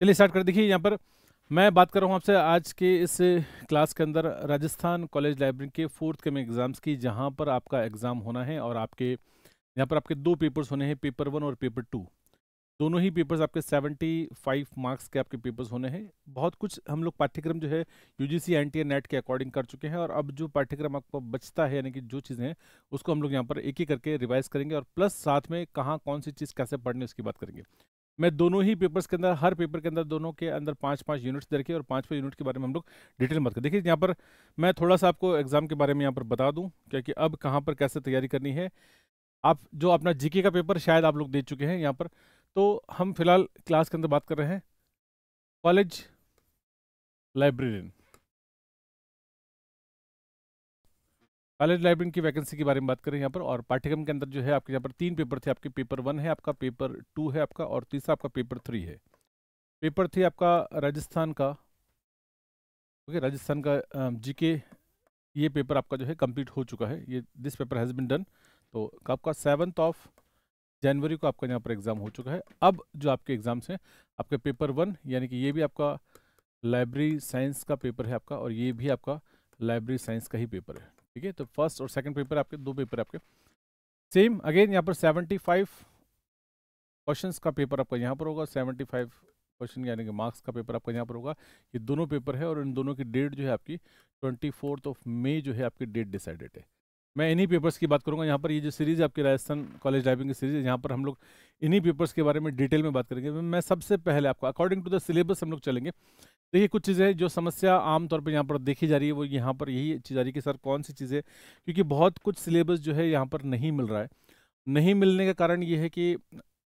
चलिए स्टार्ट कर देखिए यहाँ पर मैं बात कर रहा हूँ आपसे आज के इस क्लास के अंदर राजस्थान कॉलेज लाइब्रेरी के फोर्थ के में एग्ज़ाम्स की जहाँ पर आपका एग्ज़ाम होना है और आपके यहाँ पर आपके दो पेपर्स होने हैं पेपर वन और पेपर टू दोनों ही पेपर्स आपके सेवेंटी फाइव मार्क्स के आपके पेपर्स होने हैं बहुत कुछ हम लोग पाठ्यक्रम जो है U G C N T NET के अकॉर्डिंग कर चुके हैं और अब जो पाठ्यक्रम आपको बचता है यानी कि जो चीज़ें हैं उसको हम लोग यहाँ पर एक ही करके रिवाइज करेंगे और प्लस साथ में कहाँ कौन सी चीज़ कैसे पढ़नी उसकी बात करेंगे मैं दोनों ही पेपर्स के अंदर हर पेपर के अंदर दोनों के अंदर पाँच पाँच यूनिट्स दे रखे और पाँच पाँच यूनिट के बारे में हम लोग डिटेल मत कर देखिए यहाँ पर मैं थोड़ा सा आपको एग्ज़ाम के बारे में यहाँ पर बता दूँ क्योंकि अब कहाँ पर कैसे तैयारी करनी है आप जो अपना जीके का पेपर शायद आप लोग दे चुके हैं यहाँ पर तो हम फिलहाल क्लास के अंदर बात कर रहे हैं कॉलेज लाइब्रेरियन कॉलेज लाइब्रेरी की वैकेंसी के बारे में बात करें यहाँ पर और पाठ्यक्रम के अंदर जो है आपके यहाँ पर तीन पेपर थे आपके पेपर वन है आपका पेपर टू है आपका और तीसरा आपका पेपर थ्री है पेपर थ्री आपका राजस्थान का ओके राजस्थान का जीके ये पेपर आपका जो है कंप्लीट हो चुका है ये this paper has been done तो आपका सेवन्थ ऑफ जनवरी को आपका यहाँ पर एग्ज़ाम हो चुका है अब जो आपके एग्ज़ाम्स हैं आपके पेपर वन यानी कि ये भी आपका लाइब्रेरी साइंस का पेपर है आपका और ये भी आपका लाइब्रेरी साइंस का ही पेपर है ठीक है तो फर्स्ट और सेकंड पेपर आपके दो पेपर आपके सेम अगेन यहाँ पर सेवेंटी फाइव क्वेश्चन का पेपर आपका यहाँ पर होगा सेवेंटी फाइव क्वेश्चन यानी कि मार्क्स का पेपर आपका यहाँ पर होगा ये दोनों पेपर है और इन दोनों की डेट जो है आपकी ट्वेंटी फोर्थ ऑफ मे जो है आपकी डेट डिसाइडेड है मैं इन्हीं पेपर्स की बात करूंगा यहाँ पर ये जो सीरीज़ आपकी राजस्थान कॉलेज ड्राइविंग की सीरीज़ है यहाँ पर हम लोग इन्हीं पेपर्स के बारे में डिटेल में बात करेंगे मैं सबसे पहले आपको अकॉर्डिंग टू द सिलेबस हम लोग चलेंगे देखिए कुछ चीज़ें जो समस्या आमतौर पर यहाँ पर देखी जा रही है वो यहाँ पर यही चीज़ आ रही है कि सर कौन सी चीज़ें क्योंकि बहुत कुछ सिलेबस जो है यहाँ पर नहीं मिल रहा है नहीं मिलने का कारण ये है कि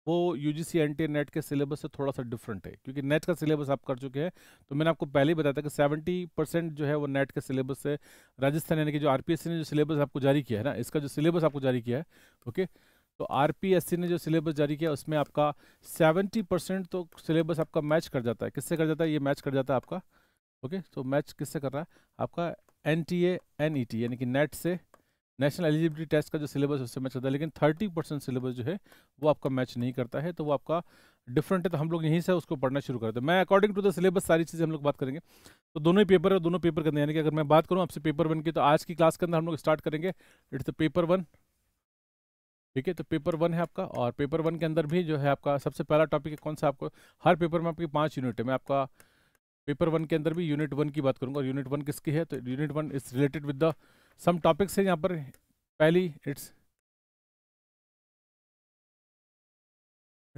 वो U G C N T NET के सिलेबस से थोड़ा सा डिफरेंट है क्योंकि नेट का सिलेबस आप कर चुके हैं तो मैंने आपको पहले ही बताया था कि सेवेंटी परसेंट जो है वो नेट के सिलेबस से राजस्थान यानी कि जो आर पी एस सी ने जो सिलेबस आपको जारी किया है ना इसका जो सिलेबस आपको जारी किया है ओके okay? तो आर ने जो सिलेबस जारी किया उसमें आपका 70 परसेंट तो सिलेबस आपका मैच कर जाता है किससे कर जाता है ये मैच कर जाता है आपका ओके तो मैच किससे कर रहा है आपका N T A N E T यानी कि नेट से नेशनल एलिजिबिलिटी टेस्ट का जो सिलेबस उससे मैच करता है लेकिन 30 परसेंट सिलेबस जो है वो आपका मैच नहीं करता है तो वो आपका डिफरेंट है तो हम लोग यहीं से उसको पढ़ना शुरू करते हैं मैं अकॉर्डिंग टू द सिलेबस सारी चीज़ें हम लोग बात करेंगे तो दोनों ही पेपर है दोनों पेपर अंदर यानी कि अगर मैं बात करूँ आपसे पेपर वन की तो आज की क्लास के अंदर हम लोग स्टार्ट करेंगे इट्स द पेपर वन ठीक है तो पेपर वन है आपका और पेपर वन के अंदर भी जो है आपका सबसे पहला टॉपिक है कौन सा आपको हर पेपर में आपकी पाँच यूनिट है मैं आपका पेपर वन के अंदर भी यूनिट वन की बात करूँगा और यूनिट वन किसकी है तो unit one is related with the some topics है यहाँ पर पहली it's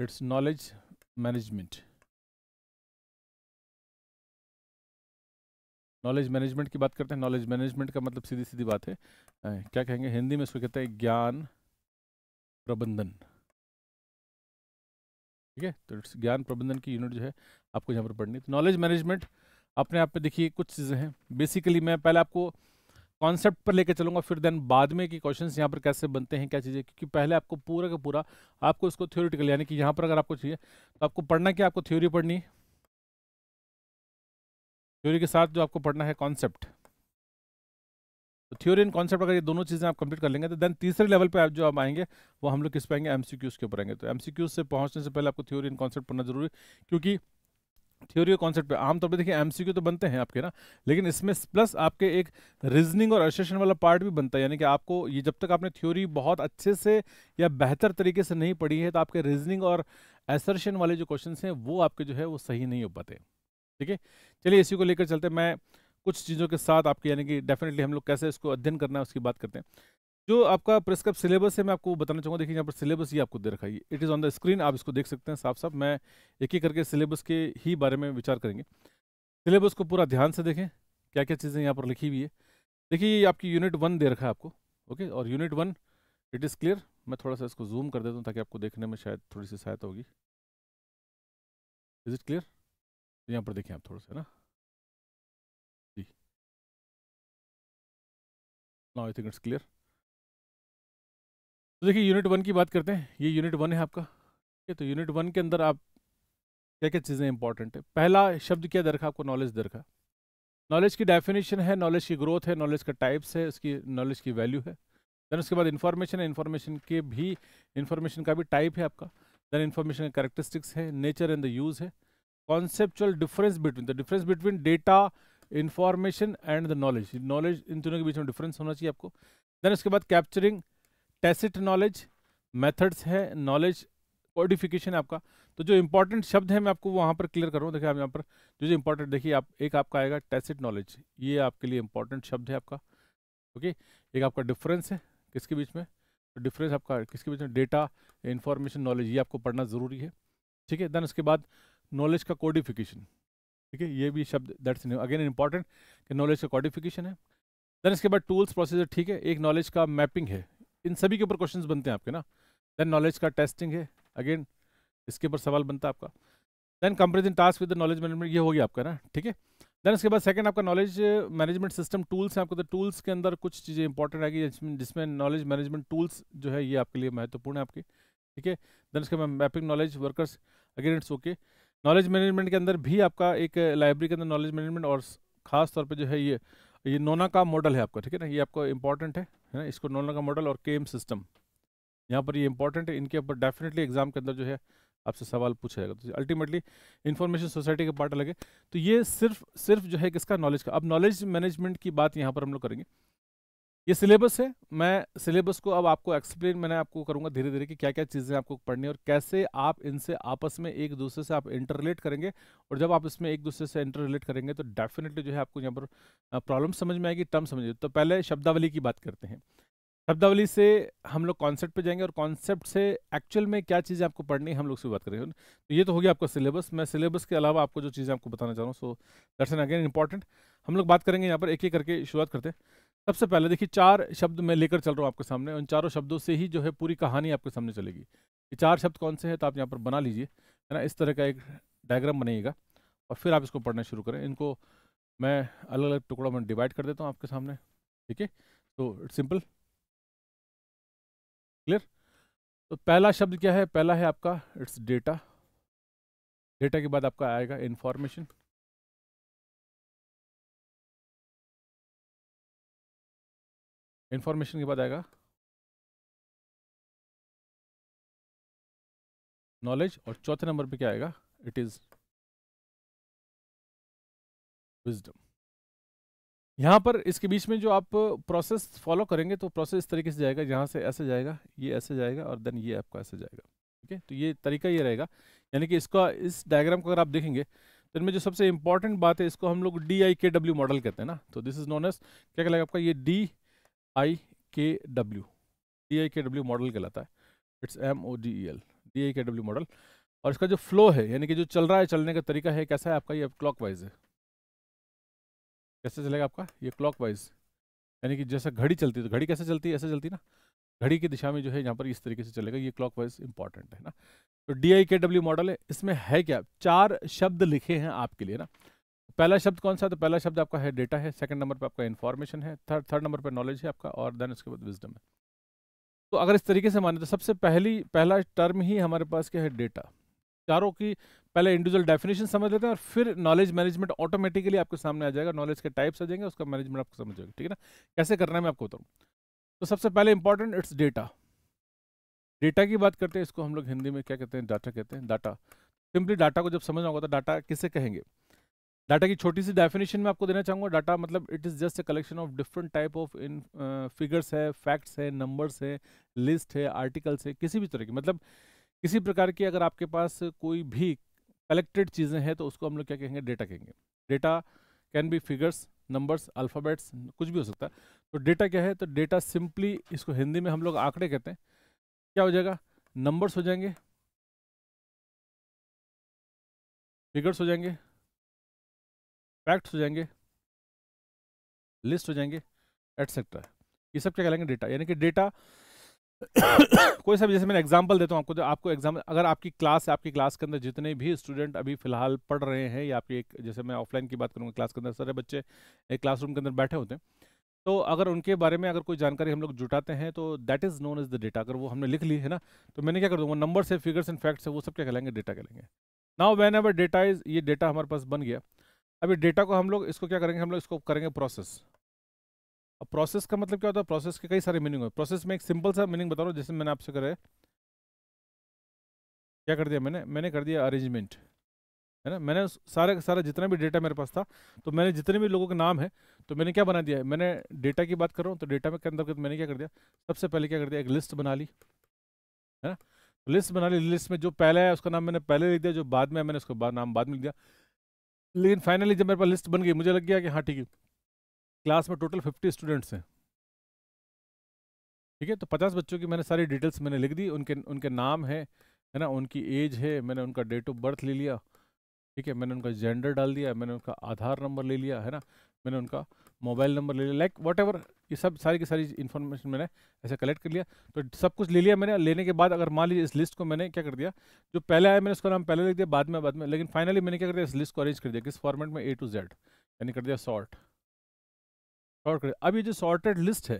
it's knowledge management knowledge management की बात करते हैं नॉलेज मैनेजमेंट का मतलब सीधी सीधी बात है क्या कहेंगे हिंदी में इसको कहते हैं ज्ञान प्रबंधन ठीक है तो ज्ञान प्रबंधन की यूनिट जो है आपको यहाँ पर पढ़नी तो नॉलेज मैनेजमेंट अपने आप पे देखिए कुछ चीज़ें हैं बेसिकली मैं पहले आपको कॉन्सेप्ट पर लेकर चलूंगा फिर देन बाद में कि क्वेश्चंस यहाँ पर कैसे बनते हैं क्या चीज़ें क्योंकि पहले आपको पूरा का पूरा आपको इसको थ्योरिटिकल यानी कि यहाँ पर अगर आपको चाहिए तो आपको पढ़ना क्या आपको थ्योरी पढ़नी थ्योरी के साथ जो आपको पढ़ना है कॉन्सेप्ट तो थ्योरी एंड कॉन्सेप्ट अगर ये दोनों चीज़ें आप कंप्लीट कर लेंगे तो देन तीसरे लेवल पे आप जो आप आएंगे वो हम लोग किस आएंगे एम के ऊपर आएंगे तो एम से पहुंचने से पहले आपको थ्योरी एंड कॉन्सेप्ट पढ़ना जरूरी क्योंकि थ्योरी और कॉन्सेप्ट पे आमतौर पर देखिए एमसीक्यू तो बनते हैं आपके ना लेकिन इसमें प्लस आपके एक रीजनिंग और एसोसिएशन वाला पार्ट भी बनता है यानी कि आपको ये जब तक आपने थ्योरी बहुत अच्छे से या बेहतर तरीके से नहीं पढ़ी है तो आपके रीजनिंग और एसर्शन वाले जो क्वेश्चन हैं वो आपके जो है वो सही नहीं हो पाते ठीक है चलिए इसी को लेकर चलते मैं कुछ चीज़ों के साथ आपके यानी कि डेफिनेटली हम लोग कैसे इसको अध्ययन करना है उसकी बात करते हैं जो आपका प्रेस्क्रिप सिलेबस है मैं आपको बताना चाहूँगा देखिए यहाँ पर सिलेबस ही आपको दे रखा है it is on the screen आप इसको देख सकते हैं साफ साफ मैं एक ही करके सिलेबस के ही बारे में विचार करेंगे सिलेबस को पूरा ध्यान से देखें क्या क्या चीज़ें यहाँ पर लिखी हुई है देखिए ये आपकी यूनिट वन दे रखा है आपको ओके और unit one it is clear मैं थोड़ा सा इसको जूम कर देता हूँ ताकि आपको देखने में शायद थोड़ी सी सहायता होगी इज़ इट क्लियर यहाँ पर देखें आप थोड़ा सा ना now I think it's clear तो देखिए यूनिट वन की बात करते हैं ये यूनिट वन है आपका ठीक है तो यूनिट वन के अंदर आप क्या क्या चीज़ें इंपॉर्टेंट है पहला शब्द क्या दरखा आपको नॉलेज दरखा नॉलेज की डेफिनेशन है नॉलेज की ग्रोथ है नॉलेज का टाइप्स है उसकी नॉलेज की वैल्यू है देन उसके बाद इन्फॉर्मेशन है इन्फॉर्मेशन के भी इन्फॉर्मेशन का भी टाइप है आपका देन इन्फॉर्मेशन का करेक्टरिस्टिक्स है नेचर एंड द यूज़ है conceptual difference between the difference between data information and the knowledge knowledge इन दोनों के बीच में डिफरेंस होना चाहिए आपको देन उसके बाद कैप्चरिंग टेसिट नॉलेज मेथड्स है नॉलेज कोडिफिकेशन आपका तो जो इंपॉर्टेंट शब्द है मैं आपको वहाँ पर क्लियर करूँ देखिए आप यहाँ पर जो जो इंपॉर्टेंट देखिए आप एक आपका आएगा टेसिट नॉलेज ये आपके लिए इंपॉर्टेंट शब्द है आपका ओके एक आपका डिफरेंस है किसके बीच में डिफरेंस तो आपका किसके बीच में डेटा इन्फॉर्मेशन नॉलेज ये आपको पढ़ना ज़रूरी है ठीक है देन उसके बाद नॉलेज का कोडिफिकेशन ठीक है ये भी शब्द दैट्स अगेन इंपॉर्टेंट कि नॉलेज का कॉडिफिकेशन है देन इसके बाद टूल्स प्रोसीजर ठीक है एक नॉलेज का मैपिंग है इन सभी के ऊपर क्वेश्चन बनते हैं आपके ना देन नॉलेज का टेस्टिंग है अगेन इसके ऊपर सवाल बनता है आपका then comparison task with knowledge management ये हो गया आपका ना ठीक है देन इसके बाद सेकंड आपका नॉलेज मैनेजमेंट सिस्टम टूल्स हैं आपको तो टूल्स के अंदर कुछ चीज़ें इंपॉर्टेंट आएगी जिसमें नॉलेज मैनेजमेंट टूल्स जो है ये आपके लिए महत्वपूर्ण है आपके ठीक है देन इसके बाद mapping knowledge workers again it's okay knowledge management के अंदर भी आपका एक लाइब्रेरी के अंदर नॉलेज मैनेजमेंट और खास तौर पे जो है ये ये नोना का मॉडल है आपका ठीक है ना ये आपको इंपॉर्टेंट है है ना इसको नोना का मॉडल और केम सिस्टम यहाँ पर ये इंपॉर्टेंट है इनके ऊपर डेफिनेटली एग्जाम के अंदर जो है आपसे सवाल पूछा जाएगा तो अल्टीमेटली इन्फॉर्मेशन सोसाइटी के पार्ट लगे तो ये सिर्फ सिर्फ जो है किसका नॉलेज का अब नॉलेज मैनेजमेंट की बात यहाँ पर हम लोग करेंगे ये सिलेबस है मैं सिलेबस को अब आपको एक्सप्लेन मैंने आपको करूंगा धीरे धीरे कि क्या क्या चीज़ें आपको पढ़नी और कैसे आप इनसे आपस में एक दूसरे से आप इंटरलेट करेंगे और जब आप इसमें एक दूसरे से इंटरलेट करेंगे तो डेफिनेटली जो है आपको यहाँ पर प्रॉब्लम समझ में आएगी टर्म समझ में तो पहले शब्दावली की बात करते हैं शब्दावली से हम लोग कॉन्सेप्ट पे जाएंगे और कॉन्सेप्ट से एक्चुअल में क्या चीज़ें आपको पढ़नी है हम लोग से बात करेंगे तो ये तो हो गया आपका सिलेबस मैं सिलेबस के अलावा आपको जो चीज़ें आपको बताना चाह रहा हूँ so that's an again important हम लोग बात करेंगे यहाँ पर एक एक करके शुरुआत करते हैं सबसे पहले देखिए चार शब्द मैं लेकर चल रहा हूँ आपके सामने उन चारों शब्दों से ही जो है पूरी कहानी आपके सामने चलेगी ये चार शब्द कौन से हैं तो आप यहाँ पर बना लीजिए है ना इस तरह का एक डायग्राम बनाइएगा और फिर आप इसको पढ़ना शुरू करें इनको मैं अलग अलग टुकड़ों में डिवाइड कर देता हूँ आपके सामने ठीक है तो इट्स सिंपल क्लियर तो पहला शब्द क्या है पहला है आपका इट्स डेटा डेटा के बाद आपका आएगा इन्फॉर्मेशन इंफॉर्मेशन के बाद आएगा नॉलेज और चौथे नंबर पे क्या आएगा इट इज विजडम यहां पर इसके बीच में जो आप प्रोसेस फॉलो करेंगे तो प्रोसेस इस तरीके से जाएगा यहां से ऐसे जाएगा ये ऐसे जाएगा और देन ये आपका ऐसे जाएगा ठीक है तो ये तरीका ये रहेगा यानी कि इसका इस डायग्राम को अगर आप देखेंगे तो इनमें जो सबसे इंपॉर्टेंट बात है इसको हम लोग D I K W model कहते हैं ना तो दिस इज नॉन एस क्या कहलाएगा आपका ये D I K W D I K W model कहलाता है it's M O D E L D I K W model और इसका जो फ्लो है यानी कि जो चल रहा है चलने का तरीका है कैसा है आपका ये क्लॉक वाइज है कैसे चलेगा आपका ये क्लॉक वाइज यानी कि जैसा घड़ी चलती है तो घड़ी कैसे चलती है ऐसे चलती ना घड़ी की दिशा में जो है यहाँ पर इस तरीके से चलेगा ये क्लॉक वाइज इंपॉर्टेंट है ना तो D I K W model है इसमें है क्या चार शब्द लिखे हैं आपके लिए ना पहला शब्द कौन सा तो पहला शब्द आपका है डेटा है सेकंड नंबर पे आपका इन्फॉर्मेशन है थर्ड थर्ड नंबर पे नॉलेज है आपका और देन उसके बाद विजडम है तो अगर इस तरीके से माने तो सबसे पहली पहला टर्म ही हमारे पास क्या है डेटा चारों की पहले इंडिविजुअल डेफिनेशन समझ लेते हैं और फिर नॉलेज मैनेजमेंट ऑटोमेटिकली आपके सामने आ जाएगा नॉलेज के टाइप्स आ जाएंगे उसका मैनेजमेंट आपको समझ जाएगा ठीक है ना कैसे करना है मैं आपको बताऊँ तो सबसे पहले इंपॉर्टेंट इट्स डेटा डेटा की बात करते हैं इसको हम लोग हिंदी में क्या कहते हैं डाटा कहते हैं डाटा सिंपली डाटा को जब समझना होगा तो डाटा किसे कहेंगे डाटा की छोटी सी डेफिनेशन में आपको देना चाहूँगा डाटा मतलब it is just a collection of different type of in figures है फैक्ट्स है नंबर्स है लिस्ट है आर्टिकल्स है किसी भी तरह की मतलब किसी प्रकार की अगर आपके पास कोई भी कलेक्टेड चीज़ें हैं तो उसको हम लोग क्या कहेंगे डेटा कहेंगे data can be figures numbers alphabets कुछ भी हो सकता है तो डेटा क्या है तो डेटा सिंपली इसको हिंदी में हम लोग आंकड़े कहते हैं क्या हो जाएगा नंबर्स हो जाएंगे फिगर्स हो जाएंगे फैक्ट्स हो जाएंगे लिस्ट हो जाएंगे एटसेट्रा ये सब क्या कहलाएंगे डेटा यानी कि डेटा कोई सा जैसे मैंने एग्जांपल देता हूँ आपको तो आपको एग्जाम अगर आपकी क्लास है आपकी क्लास के अंदर जितने भी स्टूडेंट अभी फिलहाल पढ़ रहे हैं या आपकी एक जैसे मैं ऑफलाइन की बात करूँगा क्लास के अंदर सारे बच्चे एक क्लासरूम के अंदर बैठे होते हैं तो अगर उनके बारे में अगर कोई जानकारी हम लोग जुटाते हैं तो that is known as the data अगर वो हमने लिख ली है ना तो मैंने क्या कर दूँगा नंबर से फिगर्स एंड फैक्ट्स है वो सब क्या कहलाएंगे डेटा कहलाएंगे now whenever data is ये डेटा हमारे पास बन गया अभी डेटा को हम लोग इसको क्या करेंगे हम लोग इसको करेंगे प्रोसेस अब प्रोसेस का मतलब क्या होता है प्रोसेस के कई सारे मीनिंग हो प्रोसेस में एक सिंपल सा मीनिंग बता रहा हूँ जैसे मैंने आपसे करे क्या कर दिया मैंने मैंने कर दिया अरेंजमेंट है ना मैंने सारे सारा जितना भी डेटा मेरे पास था तो मैंने जितने भी लोगों के नाम है तो मैंने क्या बना दिया है मैंने डेटा की बात कर रहा हूँ तो डेटा में के अंदर मैंने क्या कर दिया सबसे पहले क्या कर दिया एक लिस्ट बना ली है ना लिस्ट बना ली लिस्ट में जो पहले है उसका नाम मैंने पहले लिख दिया जो बाद में मैंने उसका नाम बाद में लिख दिया लेकिन फाइनली जब मेरे पास लिस्ट बन गई मुझे लग गया कि हाँ ठीक है क्लास में टोटल फिफ्टी स्टूडेंट्स हैं ठीक है तो पचास बच्चों की मैंने सारी डिटेल्स मैंने लिख दी उनके उनके नाम है है ना उनकी एज है मैंने उनका डेट ऑफ बर्थ ले लिया ठीक है मैंने उनका जेंडर डाल दिया मैंने उनका आधार नंबर ले लिया है ना मैंने उनका मोबाइल नंबर ले लिया लाइक वट एवर ये सब सारी की सारी इन्फॉर्मेशन मैंने ऐसे कलेक्ट कर लिया तो सब कुछ ले लिया मैंने लेने के बाद अगर मान लीजिए इस लिस्ट को मैंने क्या कर दिया जो पहले आया मैंने उसका नाम पहले लिख दिया बाद में बाद में लेकिन फाइनली मैंने क्या कर दिया इस लिस्ट को अरेंज कर दिया किस फॉर्मेट में ए टू जेड यानी कर दिया सॉर्ट सॉर्ट कर अब ये जो सॉर्टेड लिस्ट है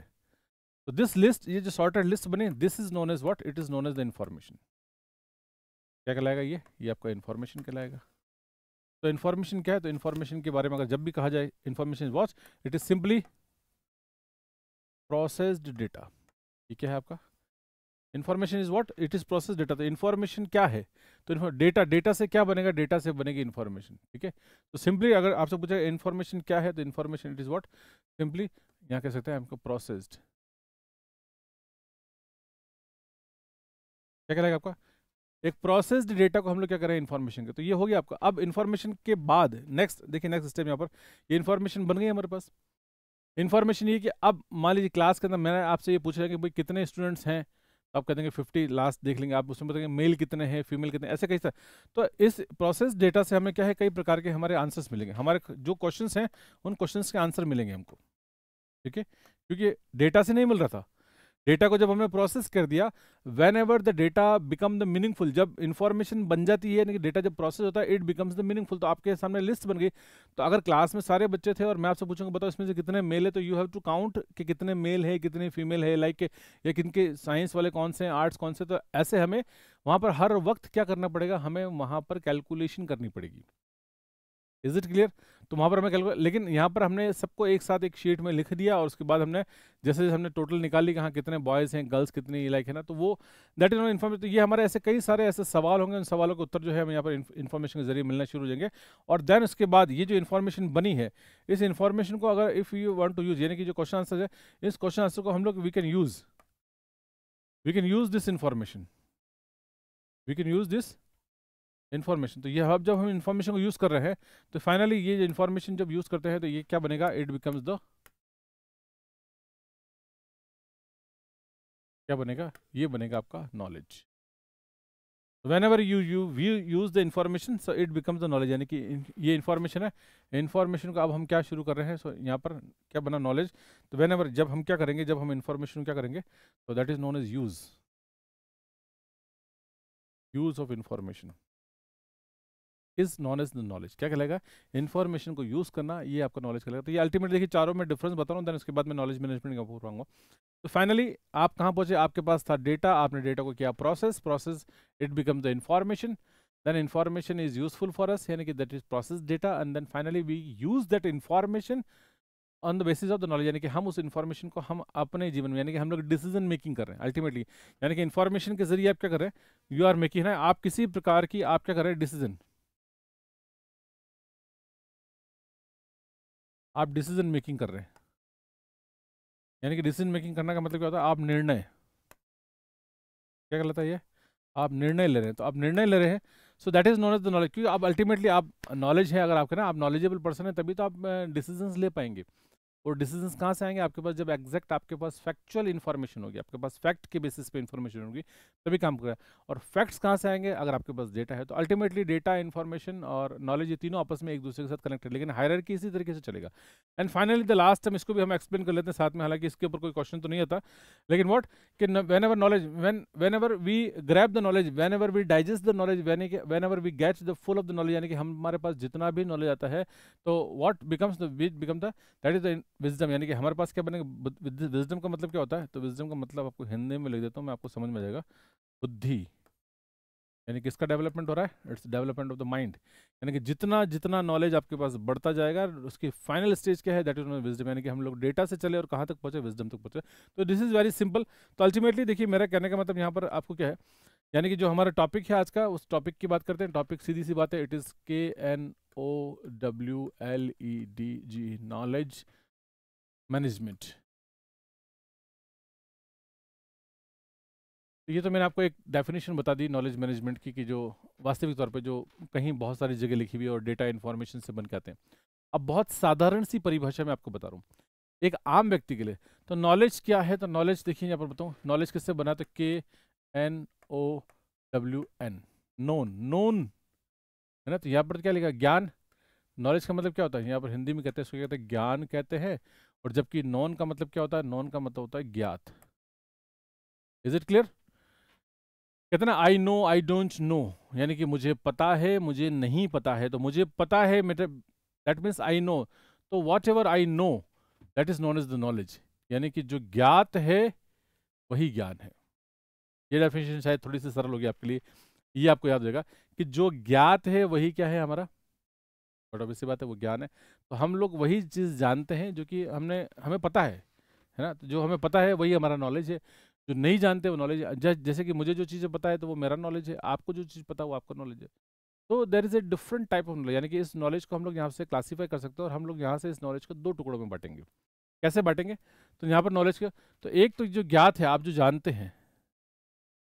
तो दिस लिस्ट ये जो सॉर्टेड लिस्ट बने this is known as what it is known as the information क्या कहलाएगा ये ये आपका इन्फॉर्मेशन कहलाएगा तो इन्फॉर्मेशन क्या है तो इन्फॉर्मेशन के बारे में अगर जब भी कहा जाए information which it is simply processed data ये क्या है आपका information is what it is process data तो इन्फॉर्मेशन क्या है तो डेटा डेटा से क्या बनेगा डेटा से बनेगी इन्फॉर्मेशन ठीक है तो सिंपली अगर आपसे पूछा इन्फॉर्मेशन क्या है तो information it is what simply यहाँ कह सकते हैं आपको प्रोसेस्ड क्या कह आपका एक प्रोसेस्ड डेटा को हम लोग क्या करें इन्फॉर्मेशन का तो ये हो गया आपका अब इन्फॉर्मेशन के बाद नेक्स्ट देखिए नेक्स्ट स्टेप यहाँ पर ये इन्फॉर्मेशन बन गई हमारे पास इन्फॉर्मेशन ये कि अब मान लीजिए क्लास के अंदर मैंने आपसे ये पूछा कि भाई कितने स्टूडेंट्स हैं तो आप कह देंगे फिफ्टी लास्ट देख लेंगे आप उसमें बताएंगे मेल कितने हैं फीमेल कितने ऐसे कई तो इस प्रोसेस डेटा से हमें क्या है कई प्रकार के हमारे आंसर्स मिलेंगे हमारे जो क्वेश्चन हैं उन क्वेश्चन के आंसर मिलेंगे हमको ठीक है क्योंकि डेटा से नहीं मिल रहा था डेटा को जब हमने प्रोसेस कर दिया whenever the data become the meaningful जब इन्फॉर्मेशन बन जाती है कि डेटा जब प्रोसेस होता है इट बिकम्स द मीनिंगफुल तो आपके सामने लिस्ट बन गई तो अगर क्लास में सारे बच्चे थे और मैं आपसे पूछूंगा बताओ इसमें से कितने मेल है तो यू हैव टू काउंट कि कितने मेल है कितने फीमेल है लाइक या किनके साइंस वाले कौन से हैं आर्ट्स कौन से तो ऐसे हमें वहाँ पर हर वक्त क्या करना पड़ेगा हमें वहाँ पर कैलकुलेशन करनी पड़ेगी इज इट क्लियर तो वहाँ पर हमें कैलकुलेट लेकिन यहाँ पर हमने सबको एक साथ एक शीट में लिख दिया और उसके बाद हमने जैसे जैसे हमने टोटल निकाली कहाँ कितने बॉयज़ हैं गर्ल्स कितनी लाइक है ना तो वो दैट इज नॉट इन्फॉर्मेशन तो ये हमारे ऐसे कई सारे ऐसे सवाल होंगे उन सवालों के उत्तर जो है हम यहाँ पर इन्फॉर्मेशन के जरिए मिलना शुरू हो जाएंगे और देन उसके बाद ये जो इन्फॉर्मेशन बनी है इस इन्फॉर्मेशन को अगर if you want to use यानी कि जो क्वेश्चन आंसर है इस क्वेश्चन आंसर को हम लोग we can use we can use this information we can use this information तो ये अब जब हम इन्फॉर्मेशन को यूज़ कर रहे हैं तो फाइनली ये इन्फॉर्मेशन जब यूज़ करते हैं तो ये क्या बनेगा इट बिकम्स द क्या बनेगा ये बनेगा आपका knowledge whenever you you we use the information so it becomes the knowledge यानी कि ये इन्फॉर्मेशन है इन्फॉर्मेशन को अब हम क्या शुरू कर रहे हैं सो so, यहाँ पर क्या बना नॉलेज तो वेन एवर जब हम क्या करेंगे जब हम इन्फॉर्मेशन क्या करेंगे तो that is known as use use of information is known as knowledge क्या कहलाएगा इन्फॉर्मेशन को यूज़ करना ये आपका नॉलेज कहलाएगा तो ये अल्टीमेटली देखिए चारों में डिफरेंस बता रहा हूँ देन उसके बाद मैं नॉलेज मैनेजमेंट का पूछ तो फाइनली आप कहाँ पहुँचे आपके पास था डेटा आपने डेटा को किया process process it becomes the information information is useful for us यानी कि that is process data and then finally we use that information on the basis of the knowledge यानी कि हम उस इन्फॉर्मेशन को हम अपने जीवन में यानी कि हम लोग डिसीजन मेकिंग कर रहे हैं अल्टीमेटली यानी कि इन्फॉर्मेशन के जरिए आप क्या कर रहे हैं यू आर मेकिंग है आप किसी प्रकार की आप क्या कर रहे हैं डिसीजन आप डिसीजन मेकिंग कर रहे हैं यानी कि डिसीजन मेकिंग करने का मतलब क्या होता है आप निर्णय क्या कहलाता है ये आप निर्णय ले रहे हैं तो आप निर्णय ले रहे हैं so that is known as the knowledge क्योंकि आप अल्टीमेटली आप नॉलेज है अगर आपके ना आप नॉलेजेबल पर्सन है तभी तो आप डिसीजंस ले पाएंगे और डिसीजन कहाँ से आएंगे आपके पास जब एग्जैक्ट आपके पास फैक्चुअल इन्फॉर्मेशन होगी आपके पास फैक्ट के बेसिस पे इन्फॉर्मेशन होगी तभी काम करेगा और फैक्ट्स कहाँ से आएंगे अगर आपके पास डेटा है तो अल्टीमेटली डेटा इन्फॉर्मेशन और नॉलेज ये तीनों आपस में एक दूसरे के साथ कनेक्टेड लेकिन हायर इसी तरीके से चलेगा and finally the last time इसको भी हम एक्सप्लेन कर लेते हैं साथ में हालांकि इसके ऊपर कोई क्वेश्चन तो नहीं आता लेकिन वॉट कि whenever knowledge when whenever we grasp the knowledge whenever we digest the knowledge whenever we catch the full of the knowledge यानी कि हमारे पास जितना भी नॉलेज आता है तो what becomes the become the that is the wisdom यानी कि हमारे पास क्या बनेगा विजडम का मतलब क्या होता है तो विजडम का मतलब आपको हिंदी में लिख देता हूँ मैं आपको समझ में आ जाएगा बुद्धि यानी किसका डेवलपमेंट हो रहा है it's development of the mind यानी कि जितना जितना नॉलेज आपके पास बढ़ता जाएगा उसकी फाइनल स्टेज क्या है दैट इज विजडम यानी कि हम लोग डेटा से चले और कहाँ तक पहुँचे विजडम तक पहुँचे तो दिस इज़ वेरी सिंपल तो अल्टीमेटली देखिए मेरा कहने का मतलब यहाँ पर आपको क्या है यानी कि जो हमारा टॉपिक है आज का उस टॉपिक की बात करते हैं टॉपिक सीधी सी बात है it is K N O W L E D G knowledge management तो ये तो मैंने आपको एक डेफिनेशन बता दी नॉलेज मैनेजमेंट की कि जो वास्तविक तौर पे जो कहीं बहुत सारी जगह लिखी हुई है और डेटा इन्फॉर्मेशन से बन के आते हैं अब बहुत साधारण सी परिभाषा मैं आपको बता रहा हूँ एक आम व्यक्ति के लिए तो नॉलेज क्या है तो नॉलेज देखिए यहाँ पर बताऊँ नॉलेज किससे बना तो K N O W N known known है ना तो यहाँ पर क्या लिखा ज्ञान नॉलेज का मतलब क्या होता है यहाँ पर हिंदी में कहते हैं उसको कहते हैं ज्ञान कहते हैं और जबकि नॉन का मतलब क्या होता है नॉन का मतलब होता है ज्ञात इज इट क्लियर कहते ना I know I don't know यानी कि मुझे पता है मुझे नहीं पता है तो मुझे पता है दैट मीन्स आई नो तो whatever I know that is known is the knowledge यानी कि जो ज्ञात है वही ज्ञान है ये डेफिनेशन शायद थोड़ी सी सरल होगी आपके लिए ये आपको याद रहेगा कि जो ज्ञात है वही क्या है हमारा बट ऑब्वियसली बात है वो ज्ञान है तो हम लोग वही चीज़ जानते हैं जो कि हमने हमें पता है है ना तो जो हमें पता है वही हमारा नॉलेज है जो नहीं जानते वो नॉलेज जैसे कि मुझे जो चीज़ें पता है तो वो मेरा नॉलेज है आपको जो चीज़ पता है वो आपका नॉलेज है तो there is a different type of knowledge यानी कि इस नॉलेज को हम लोग यहाँ से क्लासीफाई कर सकते हैं और हम लोग यहाँ से इस नॉलेज को दो टुकड़ों में बांटेंगे कैसे बांटेंगे तो यहाँ पर नॉलेज का तो एक तो जो ज्ञात है आप जो जानते हैं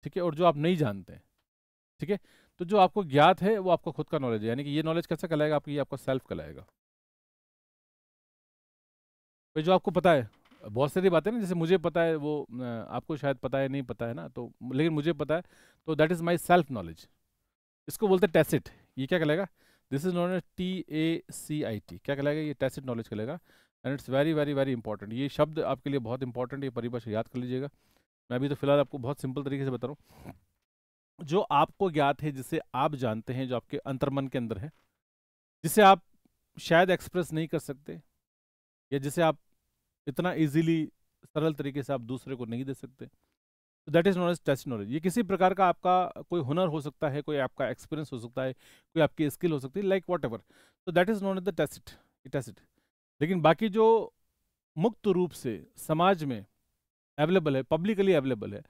ठीक है और जो आप नहीं जानते हैं ठीक है तो जो आपको ज्ञात है वो आपका खुद का नॉलेज है यानी कि ये नॉलेज कैसे कहलाएगा आपकी ये आपका सेल्फ कहलाएगा भाई जो आपको पता है बहुत सारी बातें ना जैसे मुझे पता है वो आपको शायद पता है नहीं पता है ना तो लेकिन मुझे पता है तो that is my self knowledge इसको बोलते हैं टैसिट ये क्या कहलाएगा this is not T A C I T क्या कहलाएगा ये टैसिट नॉलेज कहलाएगा and it's very very very important ये शब्द आपके लिए बहुत इंपॉर्टेंट ये परिभाषा याद कर लीजिएगा मैं अभी तो फिलहाल आपको बहुत सिंपल तरीके से बता रहा हूँ जो आपको ज्ञात है जिसे आप जानते हैं जो आपके अंतर्मन के अंदर है जिसे आप शायद एक्सप्रेस नहीं कर सकते या जिसे आप इतना इजीली सरल तरीके से आप दूसरे को नहीं दे सकते तो that is known as tacit knowledge ये किसी प्रकार का आपका कोई हुनर हो सकता है कोई आपका एक्सपीरियंस हो सकता है कोई आपकी स्किल हो सकती है लाइक वॉट एवर तो that is known as the tacit tacit लेकिन बाकी जो मुक्त रूप से समाज में अवेलेबल है पब्लिकली अवेलेबल है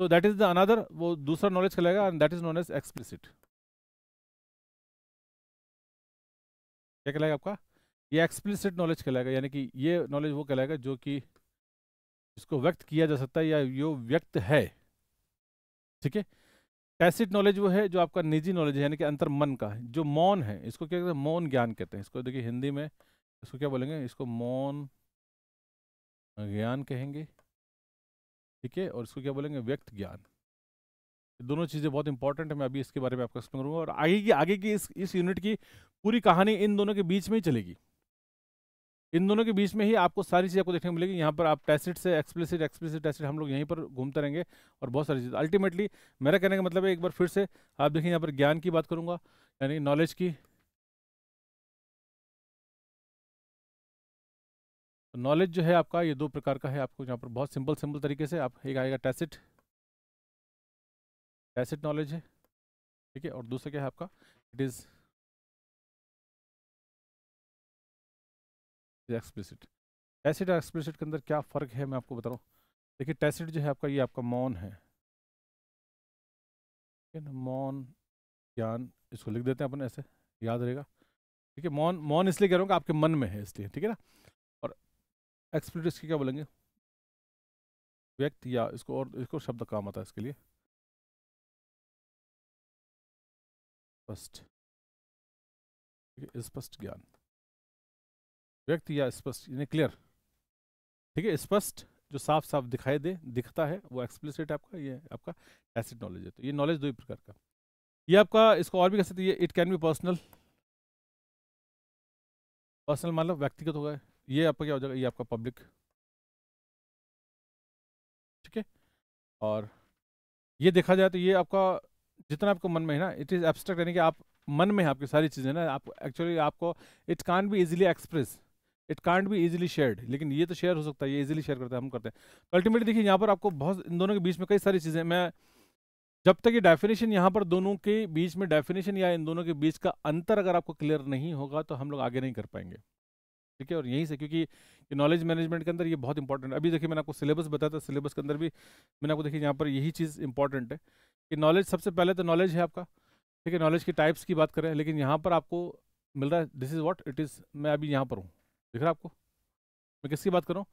तो दैट इज द अनदर वो दूसरा नॉलेज कहलाएगा and that is known as explicit क्या कहलाएगा आपका ये एक्सप्लिसिट नॉलेज कहलाएगा यानी कि ये नॉलेज वो कहलाएगा जो कि इसको व्यक्त किया जा सकता है या यो व्यक्त है ठीक है टैसिट नॉलेज वो है जो आपका निजी नॉलेज है यानी कि अंतर मन का है जो मौन है इसको क्या कहते हैं मौन ज्ञान कहते हैं इसको देखिए हिंदी में इसको क्या बोलेंगे इसको मौन ज्ञान कहेंगे ठीक है और इसको क्या बोलेंगे व्यक्त ज्ञान दोनों चीज़ें बहुत इंपॉर्टेंट है मैं अभी इसके बारे में आपको एक्सप्लेन करूँगा और आगे की आगे की इस इस यूनिट की पूरी कहानी इन दोनों के बीच में ही चलेगी इन दोनों के बीच में ही आपको सारी चीज़ आपको देखने को मिलेगी यहाँ पर आप टेस्ट से एक्सप्लिसिट एक्सप्लिसिट टेस्ट हम लोग यहीं पर घूमते रहेंगे और बहुत सारी चीज़ अल्टीमेटली मेरा कहने का मतलब है एक बार फिर से आप देखिए यहाँ पर ज्ञान की बात करूँगा यानी नॉलेज की नॉलेज तो जो है आपका ये दो प्रकार का है आपको यहाँ पर बहुत सिंपल सिंपल तरीके से आप एक आएगा टैसिट टैसेट नॉलेज है ठीक है और दूसरा क्या है आपका इट इज़ एक्सप्लिसिट टैसेट और एक्सप्लिसिट के अंदर क्या फ़र्क है मैं आपको बता रहा हूँ देखिए टैसेट जो है आपका ये आपका मौन है ठीक है ना मौन ज्ञान इसको लिख देते हैं अपन ऐसे याद रहेगा ठीक है मौन मौन इसलिए कह रहा हूँ कि आपके मन में है इसलिए ठीक है ना एक्सप्लिट इसकी क्या बोलेंगे व्यक्त या इसको और इसको शब्द काम आता है इसके लिए स्पष्ट स्पष्ट ज्ञान व्यक्त या स्पष्ट यानी क्लियर ठीक है स्पष्ट जो साफ साफ दिखाई दे दिखता है वो एक्सप्लिसिट आपका ये आपका एसिड नॉलेज है तो ये नॉलेज दो ही प्रकार का ये आपका इसको और भी कह सकते हैं it can be personal personal मतलब व्यक्तिगत होगा ये आपका क्या हो जाएगा ये आपका पब्लिक ठीक है और ये देखा जाए तो ये आपका जितना आपको मन में है ना इट इज़ एब्स्ट्रैक्ट यानी कि आप मन में है आपकी सारी चीज़ें ना आप एक्चुअली आपको it can be easily express it can't be easily shared लेकिन ये तो शेयर हो सकता है ये इजिली शेयर करते हैं हम करते हैं तो अल्टीमेटली देखिए यहाँ पर आपको बहुत इन दोनों के बीच में कई सारी चीज़ें मैं जब तक ये डेफिनेशन यहाँ पर दोनों के बीच में डेफिनेशन या इन दोनों के बीच का अंतर अगर आपको क्लियर नहीं होगा तो हम लोग आगे नहीं कर पाएंगे ठीक है और यहीं से क्योंकि नॉलेज मैनेजमेंट के अंदर ये बहुत इंपॉर्टेंट है अभी देखिए मैंने आपको सिलेबस बताया था सिलेबस के अंदर भी मैंने आपको देखिए यहाँ पर यही चीज़ इंपॉर्टेंट है कि नॉलेज सबसे पहले तो नॉलेज है आपका ठीक है नॉलेज की टाइप्स की बात करें लेकिन यहाँ पर आपको मिल रहा है this is what it is मैं अभी यहाँ पर हूँ दिख रहा है आपको मैं किसकी बात करूँ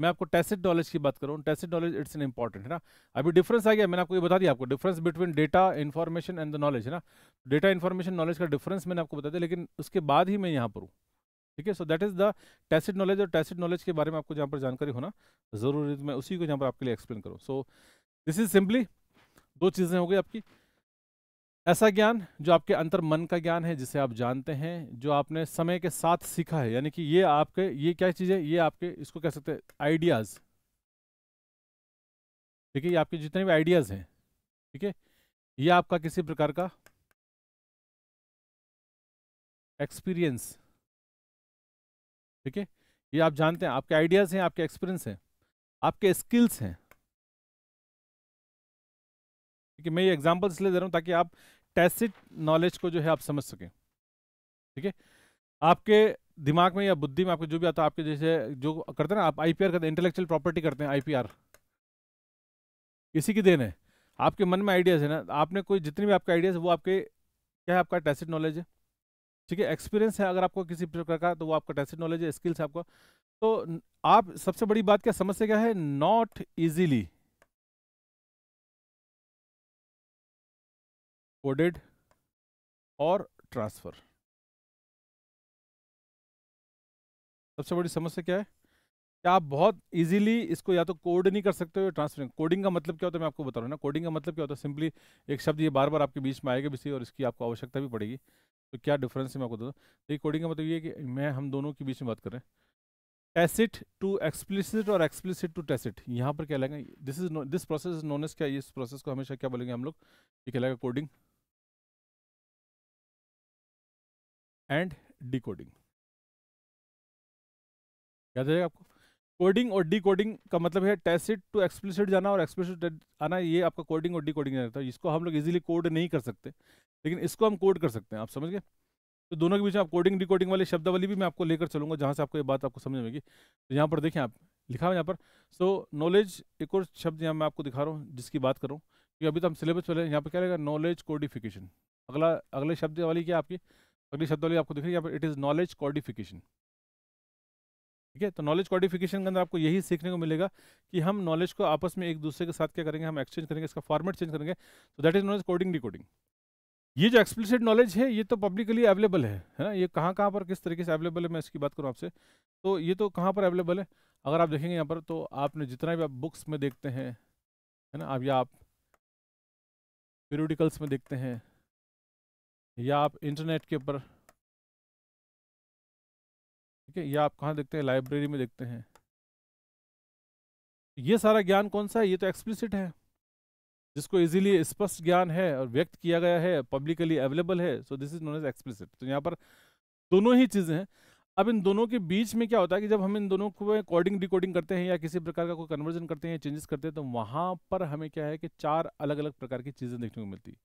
मैं आपको टेसिड नॉलेज की बात करूँ tacit knowledge it's an important है ना अभी डिफरेंस आ गया मैंने आपको ये बता दिया आपको difference between data information and the knowledge है ना डेटा इन्फॉर्मेशन नॉलेज का डिफरेंस मैंने आपको बता दिया लेकिन उसके बाद ही मैं यहाँ पर हूँ ठीक है so that is the tacit knowledge और टैसिड नॉलेज के बारे में आपको जहाँ पर जानकारी होना ज़रूरी है तो मैं उसी को यहाँ पर आपके लिए एक्सप्लेन करूँ सो दिस इज़ सिंपली दो चीज़ें हो गई आपकी ऐसा ज्ञान जो आपके अंतर मन का ज्ञान है जिसे आप जानते हैं जो आपने समय के साथ सीखा है यानी कि ये आपके ये क्या चीज़ है ये आपके इसको कह सकते हैं आइडियाज़ ठीक है ये आपके जितने भी आइडियाज़ हैं ठीक है ये आपका किसी प्रकार का एक्सपीरियंस ठीक है ये आप जानते हैं आपके आइडियाज़ हैं आपके एक्सपीरियंस हैं आपके स्किल्स हैं ठीक है मैं ये एग्जाम्पल इसलिए दे रहा हूँ ताकि आप टैसिट नॉलेज को जो है आप समझ सकें ठीक है आपके दिमाग में या बुद्धि में आपको जो भी आता है आपके जैसे जो करते हैं ना आप आईपीआर करते हैं इंटेलेक्चुअल प्रॉपर्टी करते हैं आईपीआर इसी की देन है आपके मन में आइडियाज़ है ना आपने कोई जितने भी आपके आइडियाज़ है वो आपके क्या है आपका टैसिट नॉलेज है ठीक है एक्सपीरियंस है अगर आपको किसी प्रकार का तो वो आपका टेस्ट नॉलेज है स्किल्स आपको आपका तो आप सबसे बड़ी बात क्या समस्या क्या है नॉट इजीली कोडेड और ट्रांसफर सबसे बड़ी समस्या क्या है कि आप बहुत इजीली इसको या तो कोड नहीं कर सकते हो ट्रांसफर कोडिंग का मतलब क्या होता है मैं आपको बता रहा हूँ ना कोडिंग का मतलब क्या होता है सिंपली एक शब्द ये बार बार आपके बीच में आएगा भी सही और इसकी आपको आवश्यकता भी पड़ेगी तो क्या डिफरेंस है मैं आपको बता दूँ देखिए कोडिंग का मतलब ये कि मैं हम दोनों के बीच में बात कर रहे हैं टेसिट टू एक्सप्लिसिट और एक्सप्लिसिट टू टेसिट यहाँ पर क्या लगेगा this is this process is known as क्या इस प्रोसेस को हमेशा क्या बोलेंगे हम लोग ये कहलाएगा कोडिंग एंड डिकोडिंग क्या जाएगा आपको कोडिंग और डिकोडिंग का मतलब है टेसिट टू एक्सप्लिसिट जाना और एक्सप्लिसिट आना ये आपका कोडिंग और डिकोडिंग रहता है इसको हम लोग इजीली कोड नहीं कर सकते लेकिन इसको हम कोड कर सकते हैं आप समझ गए तो दोनों के बीच में आप कोडिंग डिकोडिंग वाले शब्दावली भी मैं आपको लेकर चलूँगा जहाँ से आपको ये बात आपको समझ में आएगी तो यहाँ पर देखें आप लिखा है यहाँ पर सो नॉलेज एक और शब्द यहाँ मैं आपको दिखा रहा हूँ जिसकी बात करूँ क्योंकि अभी तो हम सिलेबस चले यहाँ पर क्या रहेगा नॉलेज कोडिफिकेशन अगला अगले शब्द वाली क्या आपकी अगली शब्द वाली आपको दिख रही है यहाँ पर इट इज़ नॉलेज कोडिफिकेशन ठीक है तो नॉलेज कोडिफिकेशन के अंदर आपको यही सीखने को मिलेगा कि हम नॉलेज को आपस में एक दूसरे के साथ क्या करेंगे हम एक्सचेंज करेंगे इसका फॉर्मेट चेंज करेंगे तो that is knowledge coding decoding ये जो एक्सप्लिसिट नॉलेज है ये तो पब्लिकली अवेलेबल है है ना ये कहाँ कहाँ पर किस तरीके से अवेलेबल है मैं इसकी बात करूँ आपसे तो ये तो कहाँ पर अवेलेबल है अगर आप देखेंगे यहाँ पर तो आपने जितना भी आप बुक्स में देखते हैं है ना अब या आप पीरियडिकल्स में देखते हैं या आप इंटरनेट के ऊपर ठीक है या आप कहाँ देखते हैं लाइब्रेरी में देखते हैं ये सारा ज्ञान कौन सा है ये तो एक्सप्लिसिट है जिसको इजीली स्पष्ट ज्ञान है और व्यक्त किया गया है पब्लिकली अवेलेबल है so this is known as explicit तो यहाँ पर दोनों ही चीज़ें हैं अब इन दोनों के बीच में क्या होता है कि जब हम इन दोनों को कोडिंग डिकोडिंग करते हैं या किसी प्रकार का कोई कन्वर्जन करते हैं चेंजेस करते हैं तो वहाँ पर हमें क्या है कि चार अलग अलग प्रकार की चीज़ें देखने को मिलती है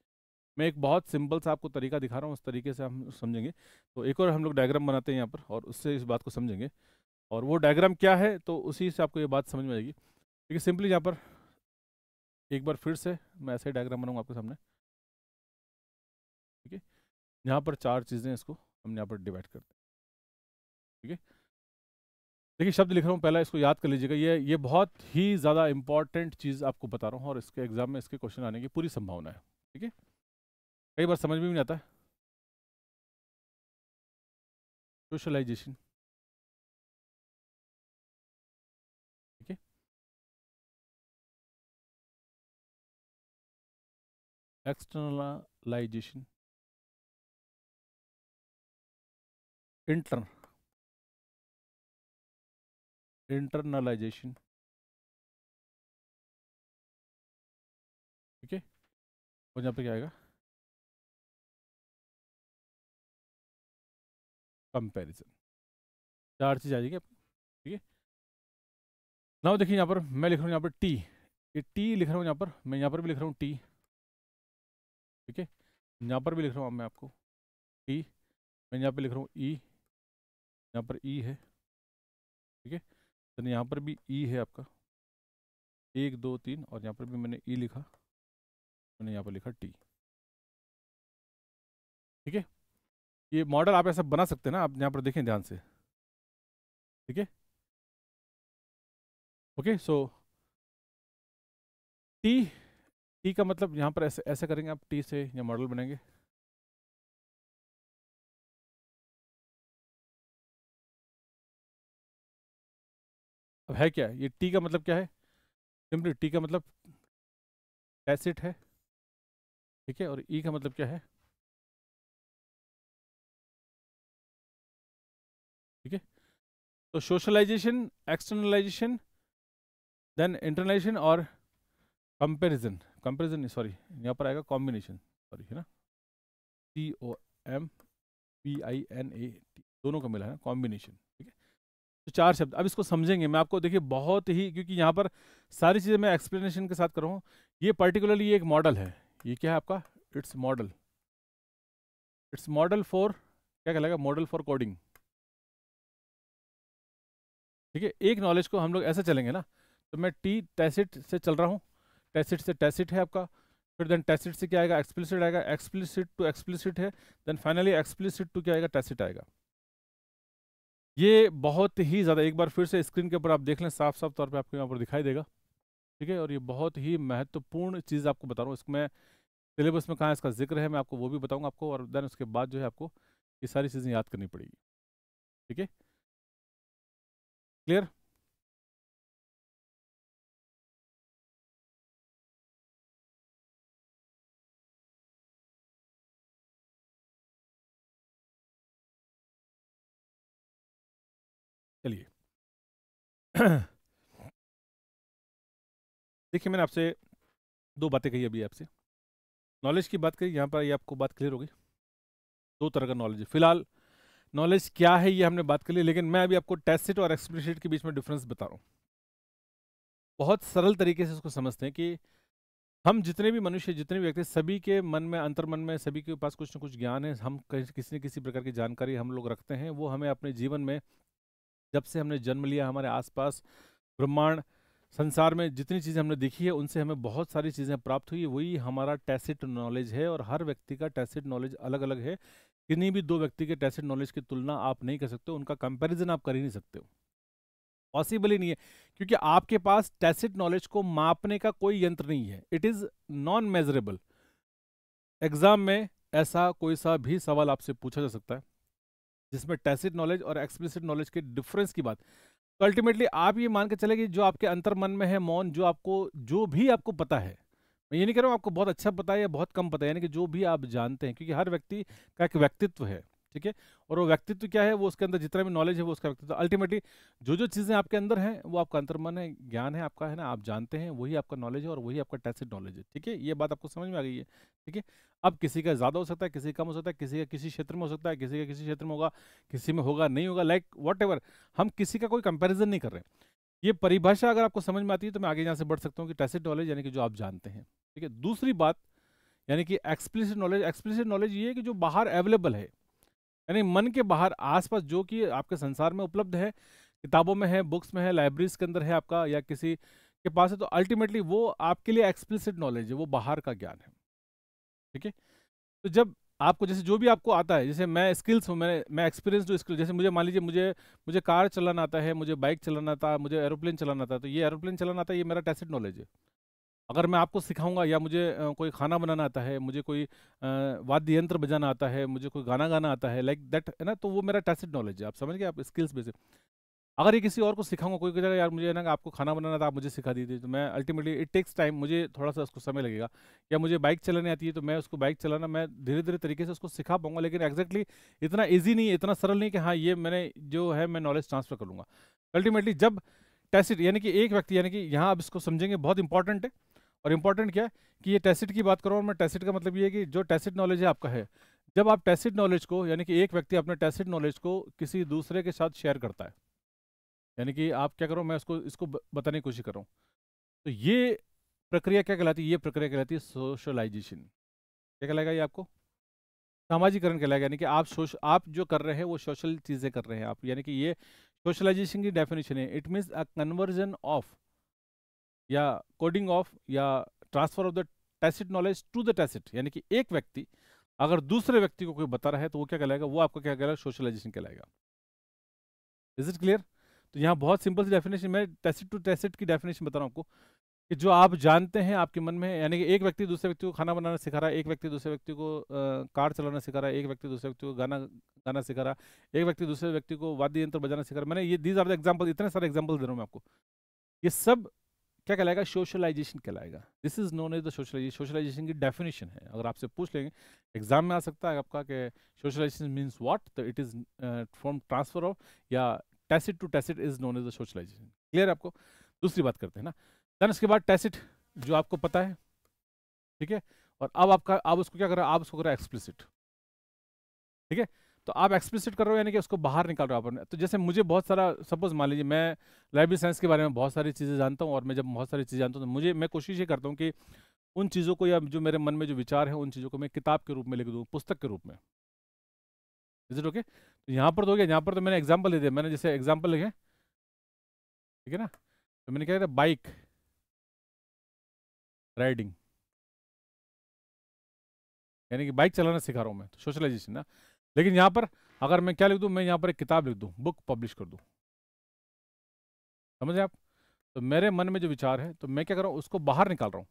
मैं एक बहुत सिंपल सा आपको तरीका दिखा रहा हूँ उस तरीके से हम समझेंगे तो एक और हम लोग डायग्राम बनाते हैं यहाँ पर और उससे इस बात को समझेंगे और वो डायग्राम क्या है तो उसी से आपको ये बात समझ में आएगी देखिए सिंपली यहाँ पर एक बार फिर से मैं ऐसे डायग्राम बनाऊंगा आपके सामने ठीक है यहाँ पर चार चीज़ें इसको हम यहाँ पर डिवाइड कर हैं ठीक है देखिए शब्द लिख रहा हूँ पहला इसको याद कर लीजिएगा ये ये बहुत ही ज़्यादा इंपॉर्टेंट चीज़ आपको बता रहा हूँ और इसके एग्जाम में इसके क्वेश्चन आने की पूरी संभावना है ठीक है कई बार समझ में भी नहीं आता है सोशलाइजेशन externalization intern internalization ठीक है और यहाँ पे क्या आएगा कंपैरिजन चार चीज़ आ जाएगी ठीक है नाउ देखिए यहाँ पर मैं लिख रहा हूँ यहाँ पर टी ये टी लिख रहा हूँ यहाँ पर मैं यहाँ पर भी लिख रहा हूँ टी ठीक है यहाँ पर भी लिख रहा हूँ मैं आपको ई e, मैं यहाँ पे लिख रहा हूँ ई e, यहाँ पर ई e है ठीक है तो यहाँ पर भी ई है आपका एक दो तीन और यहाँ पर भी मैंने ई लिखा मैंने यहाँ पर लिखा टी ठीक है ये मॉडल आप ऐसा बना सकते हैं ना आप यहाँ पर देखें ध्यान से ठीक है ओके सो टी टी का मतलब यहाँ पर ऐसे ऐसे करेंगे आप टी से या मॉडल बनेंगे अब है क्या ये टी का मतलब क्या है सिंपली टी का मतलब एसिड है ठीक है और ई e का मतलब क्या है ठीक है तो सोशलाइजेशन एक्सटर्नलाइजेशन देन इंटरनेशन और कंपैरिजन कंपेरिजन नहीं सॉरी यहाँ पर आएगा कॉम्बिनेशन सॉरी है ना C O M P I N A T दोनों का मिला है ना कॉम्बिनेशन ठीक है तो चार शब्द अब इसको समझेंगे मैं आपको देखिए बहुत ही क्योंकि यहाँ पर सारी चीज़ें मैं एक्सप्लेनेशन के साथ कर रहा हूँ ये पर्टिकुलरली ये एक मॉडल है ये क्या है आपका it's model it's model for क्या कहलाएगा मॉडल फॉर कोडिंग ठीक है एक नॉलेज को हम लोग ऐसे चलेंगे ना तो मैं टी टैसिट से चल रहा हूँ टेसिट से टेसिट है आपका फिर देन टेसिट से क्या आएगा एक्सप्लिसिट आएगा एक्सप्लिसिट टू एक्सप्लिसिट है देन फाइनली एक्सप्लिसिट टू क्या आएगा टेसिट आएगा ये बहुत ही ज़्यादा एक बार फिर से स्क्रीन के ऊपर आप देख लें साफ साफ तौर पर आपको यहाँ पर दिखाई देगा ठीक है और ये बहुत ही महत्वपूर्ण चीज़ आपको बता रहा हूँ इसमें सिलेबस में कहाँ इसका जिक्र है मैं आपको वो भी बताऊँगा आपको और देन उसके बाद जो है आपको ये सारी चीज़ें याद करनी पड़ेगी ठीक है क्लियर चलिए देखिए मैंने आपसे दो बातें कही अभी आपसे नॉलेज की बात करी यहाँ पर ये आपको बात क्लियर होगी दो तरह का नॉलेज है फिलहाल नॉलेज क्या है ये हमने बात कर ली लेकिन मैं अभी आपको टेस्ट और एक्सप्लिसिट के बीच में डिफरेंस बता रहा हूँ बहुत सरल तरीके से इसको समझते हैं कि हम जितने भी मनुष्य जितने भी व्यक्ति सभी के मन में अंतर मन में सभी के पास कुछ ना कुछ ज्ञान है हम किसी न किसी प्रकार की जानकारी हम लोग रखते हैं वो हमें अपने जीवन में जब से हमने जन्म लिया हमारे आसपास ब्रह्मांड संसार में जितनी चीज़ें हमने देखी है उनसे हमें बहुत सारी चीज़ें प्राप्त हुई वही हमारा टैसिट नॉलेज है और हर व्यक्ति का टैसिट नॉलेज अलग अलग है किन्हीं भी दो व्यक्ति के टैसिट नॉलेज की तुलना आप नहीं कर सकते उनका कंपैरिजन आप कर ही नहीं सकते हो पॉसिबल ही नहीं है क्योंकि आपके पास टैसेट नॉलेज को मापने का कोई यंत्र नहीं है it is non measurable exam में ऐसा कोई सा भी सवाल आपसे पूछा जा सकता है जिसमें टैसिड नॉलेज और एक्सप्लिसिट नॉलेज के डिफरेंस की बात तो अल्टीमेटली आप ये मान के चले कि जो आपके अंतर मन में है मौन जो आपको जो भी आपको पता है मैं ये नहीं कह रहा हूँ आपको बहुत अच्छा पता है या बहुत कम पता है यानी कि जो भी आप जानते हैं क्योंकि हर व्यक्ति का एक व्यक्तित्व है ठीक है और वो व्यक्तित्व क्या है वो उसके अंदर जितना भी नॉलेज है वो उसका व्यक्तित्व अल्टीमेटली जो जो चीज़ें आपके अंदर हैं वो आपका अंतर्मन है ज्ञान है आपका है ना आप जानते हैं वही आपका नॉलेज है और वही आपका टैसिड नॉलेज है ठीक है ये बात आपको समझ में आ गई है ठीक है अब किसी का ज़्यादा हो सकता है किसी कम हो सकता है किसी का किसी क्षेत्र में हो सकता है किसी का किसी क्षेत्र में होगा किसी में होगा नहीं होगा लाइक वॉट हम किसी का कोई कंपेरिजन नहीं कर रहे हैं ये परिभाषा अगर आपको समझ में आती है तो मैं आगे यहाँ से बढ़ सकता हूँ कि टैसिड नॉलेज यानी कि जो आप जानते हैं ठीक है दूसरी बात यानी कि एक्सप्लिसिट नॉलेज एक्सप्लिसिट नॉलेज ये है कि जो बाहर अवेलेबल है यानी मन के बाहर आसपास जो कि आपके संसार में उपलब्ध है किताबों में है बुक्स में है लाइब्रेरीज के अंदर है आपका या किसी के पास है तो अल्टीमेटली वो आपके लिए एक्सप्लिसिट नॉलेज है वो बाहर का ज्ञान है ठीक है तो जब आपको जैसे जो भी आपको आता है जैसे मैं स्किल्स हूँ मैंने मैं एक्सपीरियंस जो स्किल जैसे मुझे मान लीजिए मुझे मुझे कार चलाना आता है मुझे बाइक चलाना आता है मुझे एरोप्लेन चलाना आता है तो ये एरोप्लेन चलाना आता है ये मेरा टेसिड नॉलेज है अगर मैं आपको सिखाऊंगा या मुझे कोई खाना बनाना आता है मुझे कोई वाद्य यंत्र बजाना आता है मुझे कोई गाना गाना आता है लाइक दैट है ना तो वो मेरा टैसिड नॉलेज है आप समझ गए आप स्किल्स बेसिक अगर ये किसी और को सिखाऊंगा कोई कहेगा यार मुझे ना आपको खाना बनाना था तो आप मुझे सिखा दीजिए तो मैं अल्टीमेटली इट टेक्स टाइम मुझे थोड़ा सा उसको समय लगेगा या मुझे बाइक चलाने आती है तो मैं उसको बाइक चलाना मैं धीरे धीरे तरीके से उसको सिखा पाऊंगा लेकिन एग्जैक्टली exactly इतना ईजी नहीं इतना सरल नहीं कि हाँ ये मैंने जो है मैं नॉलेज ट्रांसफर करूँगा अल्टीमेटली जब टेस्ट यानी कि एक व्यक्ति यानी कि यहाँ आप इसको समझेंगे बहुत इंपॉर्टेंट है और इम्पॉर्टेंट क्या है कि ये टेसिट की बात करो और मैं टेसिट का मतलब ये है कि जो टेसिट नॉलेज है आपका है जब आप टेसिट नॉलेज को यानी कि एक व्यक्ति अपने टेसिट नॉलेज को किसी दूसरे के साथ शेयर करता है यानी कि आप क्या करो मैं उसको इसको बताने की कोशिश कर रहा हूँ तो ये प्रक्रिया क्या कहलाती है ये प्रक्रिया कहलाती है सोशलाइजेशन क्या कहलाएगा ये आपको सामाजिकरण कहलाएगा यानी कि आप सोश आप जो कर रहे हैं वो सोशल चीज़ें कर रहे हैं आप यानी कि ये सोशलाइजेशन की डेफिनेशन है it means a conversion of या कोडिंग ऑफ या transfer of the tacit knowledge to the tacit यानी कि एक व्यक्ति अगर दूसरे व्यक्ति को कोई बता रहा है तो वो क्या कहलाएगा वो आपका क्या कहलाएगा सोशलाइजेशन कहलाएगा इज इट क्लियर तो यहाँ बहुत सिंपल सी डेफिनेशन मैं टैसिट टू टैसिट की डेफिनेशन बता रहा हूँ आपको कि जो आप जानते हैं आपके मन में यानी कि एक व्यक्ति दूसरे व्यक्ति को खाना बनाना सिखा रहा है एक व्यक्ति दूसरे व्यक्ति को कार चलाना सिखा रहा है एक व्यक्ति दूसरे व्यक्ति को गाना गाना सिखा रहा है एक व्यक्ति दूसरे व्यक्ति को वाद्य यंत्र बजाना सिखा रहा है मैंने ये दीज आर द एग्जाम्पल इतने सारे एग्जाम्पल दे रहा हूँ मैं आपको ये सब क्या कहलाएगा सोशलाइजेशन कहलाएगा this is known as the socialization socialization की डेफिनेशन है अगर आपसे पूछ लेंगे एग्जाम में आ सकता है आपका कि सोशलाइजेशन मीन्स व्हाट तो it is from transfer of या tacit to tacit is known as the socialization clear आपको दूसरी बात करते हैं ना देन उसके बाद टैसिट जो आपको पता है ठीक है और अब आपका आप उसको क्या कर रहे हैं आप उसको कर रहे हैं एक्सप्लिसिट ठीक है तो आप एक्सप्लिसिट कर रहे हो यानी कि उसको बाहर निकाल रहे हो आपने तो जैसे मुझे बहुत सारा सपोज मान लीजिए मैं लाइब्रेरी साइंस के बारे में बहुत सारी चीज़ें जानता हूँ और मैं जब बहुत सारी चीज़ें जानता हूँ तो मुझे मैं कोशिश ये करता हूँ कि उन चीज़ों को या जो मेरे मन में जो विचार है उन चीज़ों को मैं किताब के रूप में लिख दूँ पुस्तक के रूप में इज इट ओके तो यहाँ पर तो हो गया यहाँ पर तो मैंने एग्जाम्पल दे दिया मैंने जैसे एग्जाम्पल लिखे ठीक है ना तो मैंने क्या किया बाइक राइडिंग यानी कि बाइक चलाना सिखा रहा हूँ मैं तो सोशलाइजेशन ना लेकिन यहाँ पर अगर मैं क्या लिख दूँ मैं यहाँ पर एक किताब लिख दूँ बुक पब्लिश कर दूं समझ आप तो मेरे मन में जो विचार है तो मैं क्या कर रहा हूँ उसको बाहर निकाल रहा हूँ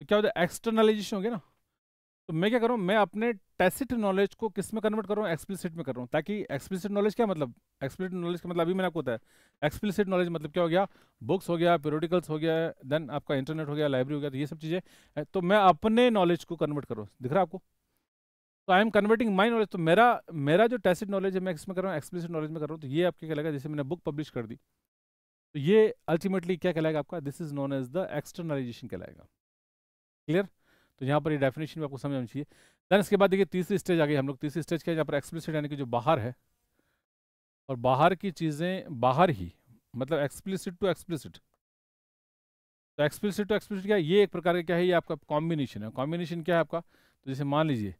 तो क्या होता है एक्सटर्नलाइजेशन हो गया ना तो मैं क्या कर रहा हूं मैं अपने टेसिट नॉलेज को किस में कन्वर्ट कर रहा हूँ एक्सप्लिसिट में कर रहा हूँ ताकि एक्सप्लिसिट नॉलेज क्या मतलब एक्सप्लिसिट नॉलेज का मतलब अभी मैंने आपको बताया एक्सप्लिसिट नॉलेज मतलब क्या हो गया बुक्स हो गया पेरोडिकल्स हो गया देन आपका इंटरनेट हो गया लाइब्रेरी हो गया तो ये सब चीज़ें तो मैं अपने नॉलेज को कन्वर्ट करूँ दिख रहा है आपको तो I am converting my knowledge तो मेरा मेरा जो टेसिड नॉलेज है मैं इसमें कर रहा हूँ एक्सप्लिसिट नॉलेज में कर रहा हूँ तो ये आपके क्या लगा जैसे मैंने बुक पब्लिश कर दी तो ये अल्टीमेटली क्या कहलाएगा आपका this is known as the externalization कहलाएगा क्लियर तो यहाँ पर ये डेफिनेशन भी आपको समझ आना चाहिए दैन इसके बाद देखिए तीसरी स्टेज आ गई हम लोग तीसरी स्टेज क्या है जहाँ पर एक्सप्लिसिट यानी कि जो बाहर है और बाहर की चीज़ें बाहर ही मतलब एक्सप्लिसिट टू एक्सप्लिसिट तो एक्सप्लिसिट टू एक्सप्लिसिट क्या है ये एक प्रकार का क्या है ये आपका कॉम्बिनेशन है कॉम्बिनेशन क्या है आपका तो जैसे मान लीजिए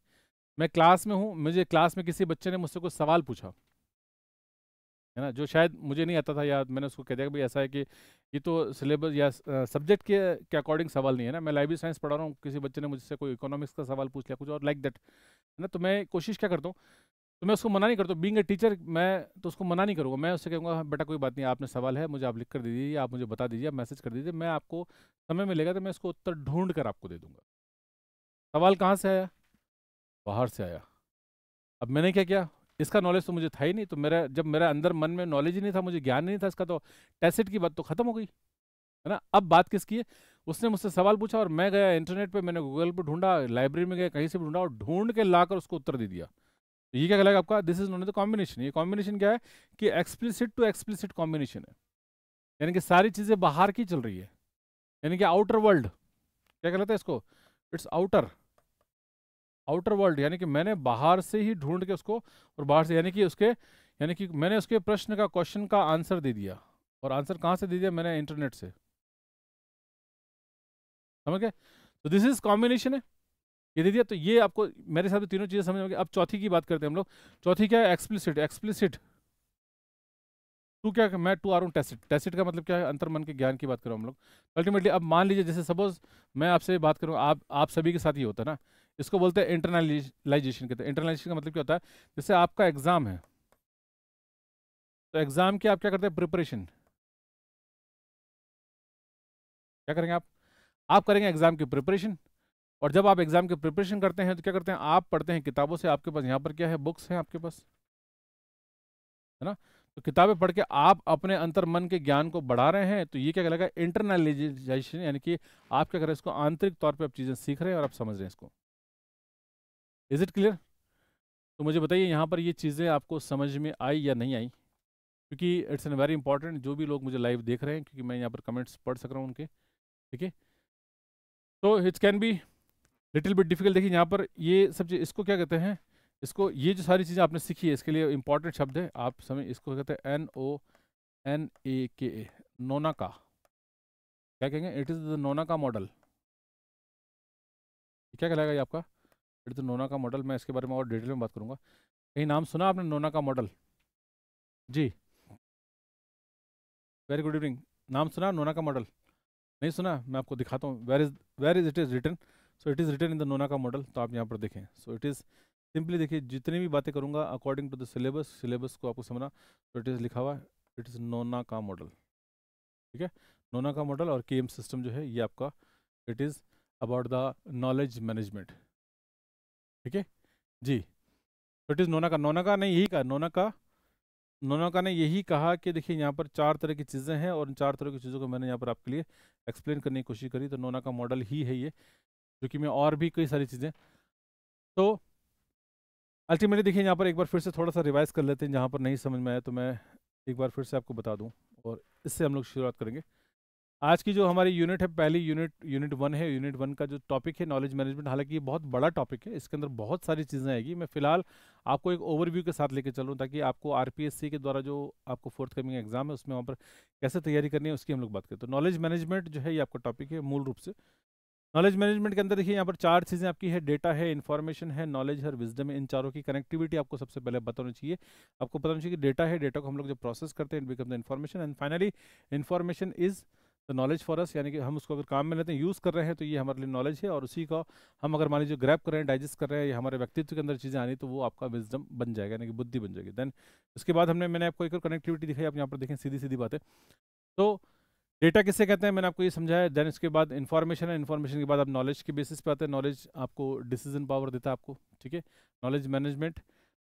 मैं क्लास में हूँ मुझे क्लास में किसी बच्चे ने मुझसे कुछ सवाल पूछा है ना जो शायद मुझे नहीं आता था या मैंने उसको कह दिया भाई ऐसा है कि ये तो सिलेबस या सब्जेक्ट के के अकॉर्डिंग सवाल नहीं है ना मैं लाइब्रेरी साइंस पढ़ा रहा हूँ किसी बच्चे ने मुझसे कोई इकोनॉमिक्स का सवाल पूछ लिया कुछ और लाइक दैट है ना तो मैं कोशिश क्या करता हूँ तो मैं उसको मना नहीं करता बींग ए टीचर मैं तो उसको मना नहीं करूँगा मैं उससे कहूँगा हाँ, बेटा कोई बात नहीं आपने सवाल है मुझे आप लिख कर दीजिए आप मुझे बता दीजिए आप मैसेज कर दीजिए मैं आपको समय मिलेगा तो मैं इसको उत्तर ढूंढ कर आपको दे दूँगा सवाल कहाँ से आया बाहर से आया अब मैंने क्या किया इसका नॉलेज तो मुझे था ही नहीं तो मेरा जब मेरा अंदर मन में नॉलेज ही नहीं था मुझे ज्ञान नहीं था इसका तो टेसिट की बात तो खत्म हो गई है ना अब बात किसकी है उसने मुझसे सवाल पूछा और मैं गया इंटरनेट पे मैंने गूगल पे ढूंढा लाइब्रेरी में गया कहीं से ढूंढा और ढूंढ के ला कर उसको उत्तर दे दिया तो ये क्या कहलाएगा आपका this is known the combination ये कॉम्बिनेशन क्या है कि एक्सप्लिसिट टू एक्सप्लिसिट कॉम्बिनेशन है यानी कि सारी चीज़ें बाहर की चल रही है यानी कि आउटर वर्ल्ड क्या कहलाता है इसको इट्स आउटर आउटर वर्ल्ड यानी कि मैंने बाहर से ही ढूंढ के उसको और बाहर से यानी कि उसके यानी कि मैंने उसके प्रश्न का क्वेश्चन का आंसर दे दिया और आंसर कहाँ से दे दिया मैंने इंटरनेट से समझ गए तो दिस इज कॉम्बिनेशन है ये दे दिया तो ये आपको मेरे हिसाब से तीनों चीज़ें समझ में अब चौथी की बात करते हैं हम लोग चौथी क्या है एक्सप्लिसिट एक्सप्लिसिट टू क्या मैं टू आर टेसिट टेसिट का मतलब क्या है अंतर मन के ज्ञान की बात करूँ हम लोग अल्टीमेटली अब मान लीजिए जैसे सपोज मैं आपसे बात करूँ आप आप सभी के साथ ही होता है ना इसको बोलते हैं इंटरनलाइजेशन कहते हैं इंटरनलाइजेशन का मतलब क्या होता है जैसे आपका एग्ज़ाम है तो एग्ज़ाम की आप क्या करते हैं प्रिपरेशन क्या करेंगे आप आप करेंगे एग्ज़ाम की प्रिपरेशन और जब आप एग्ज़ाम की प्रिपरेशन करते हैं तो क्या करते हैं आप पढ़ते हैं किताबों से आपके पास यहाँ पर क्या है बुक्स हैं आपके पास है ना तो किताबें पढ़ के आप अपने अंतर मन के ज्ञान को बढ़ा रहे हैं तो ये क्या कहलाएगा इंटरनलाइजेशन यानी कि आप क्या करें इसको आंतरिक तौर पे आप चीज़ें सीख रहे हैं और आप समझ रहे हैं इसको इज़ इट क्लियर तो मुझे बताइए यहाँ पर ये चीज़ें आपको समझ में आई या नहीं आई क्योंकि इट्स एन वेरी इंपॉर्टेंट जो भी लोग मुझे लाइव देख रहे हैं क्योंकि मैं यहाँ पर कमेंट्स पढ़ सक रहा हूँ उनके ठीक है तो it's can be little bit difficult देखिए यहाँ पर ये सब चीज़ इसको क्या कहते हैं इसको ये जो सारी चीज़ें आपने सीखी है इसके लिए इंपॉर्टेंट शब्द है आप समय इसको कहते हैं एन ओ एन ए के ए नोना का क्या कहेंगे इट इज़ द नोना का मॉडल क्या कहलाएगा ये आपका तो नोना का मॉडल मैं इसके बारे में और डिटेल में बात करूँगा कहीं नाम सुना आपने नोना का मॉडल जी वेरी गुड इवनिंग नाम सुना नोना का मॉडल नहीं सुना मैं आपको दिखाता हूँ where is where is it is written so it is written in the Nonaka का मॉडल तो आप यहाँ पर देखें सो इट इज़ सिंपली देखिए जितनी भी बातें करूँगा according to the syllabus syllabus को आपको समझना तो इट इज़ लिखा हुआ है इट इज़ नोना का मॉडल ठीक है नोना का मॉडल और के सिस्टम जो है ये आपका it is about the knowledge management ठीक है जी इट इज़ नोना का नोना का ने यही कहा नोना का नोना का ने यही कहा कि देखिए यहाँ पर चार तरह की चीज़ें हैं और चार तरह की चीज़ों को मैंने यहाँ पर आपके लिए एक्सप्लेन करने की कोशिश करी तो नोना का मॉडल ही है ये जो कि मैं और भी कई सारी चीज़ें तो अल्टीमेटली देखिए यहाँ पर एक बार फिर से थोड़ा सा रिवाइज कर लेते हैं जहाँ पर नहीं समझ में आया तो मैं एक बार फिर से आपको बता दूँ और इससे हम लोग शुरुआत करेंगे आज की जो हमारी यूनिट है पहली यूनिट यूनिट वन है यूनिट वन का जो टॉपिक है नॉलेज मैनेजमेंट हालांकि ये बहुत बड़ा टॉपिक है इसके अंदर बहुत सारी चीज़ें आएगी मैं फिलहाल आपको एक ओवरव्यू के साथ लेके चलूँ ताकि आपको आरपीएससी के द्वारा जो आपको फोर्थ कमिंग एग्जाम है उसमें वहाँ पर कैसे तैयारी करनी है उसकी हम लोग बात करें तो नॉलेज मैनेजमेंट जो है ये आपका टॉपिक है मूल रूप से नॉलेज मैनेजमेंट के अंदर देखिए यहाँ पर चार चीज़ें आपकी है डेटा है इन्फॉर्मेशन है नॉलेज है विजडम है इन चारों की कनेक्टिविटी आपको सबसे पहले बताना चाहिए आपको पता चाहिए कि डेटा है डेटा को हम लोग जब प्रोसेस करते हैं it become the information and finally information is the knowledge for us यानी कि हम उसको अगर काम में लेते हैं यूज़ कर रहे हैं तो ये हमारे लिए नॉलेज है और उसी का हम अगर मान लीजिए ग्रैप कर रहे हैं डाइजेस्ट कर रहे हैं या हमारे व्यक्तित्व के अंदर चीज़ें आनी तो वो आपका विजडम बन जाएगा यानी कि बुद्धि बन जाएगी देन उसके बाद हमने मैंने आपको एक और कनेक्टिविटी दिखाई आप यहाँ पर देखें सीधी सीधी बातें तो डेटा किससे कहते हैं मैंने आपको ये समझाया देन इसके बाद इन्फॉर्मेशन है इन्फॉर्मेशन के बाद आप नॉलेज के बेसिस पे आते हैं नॉलेज आपको डिसीजन पावर देता है आपको ठीक है नॉलेज मैनेजमेंट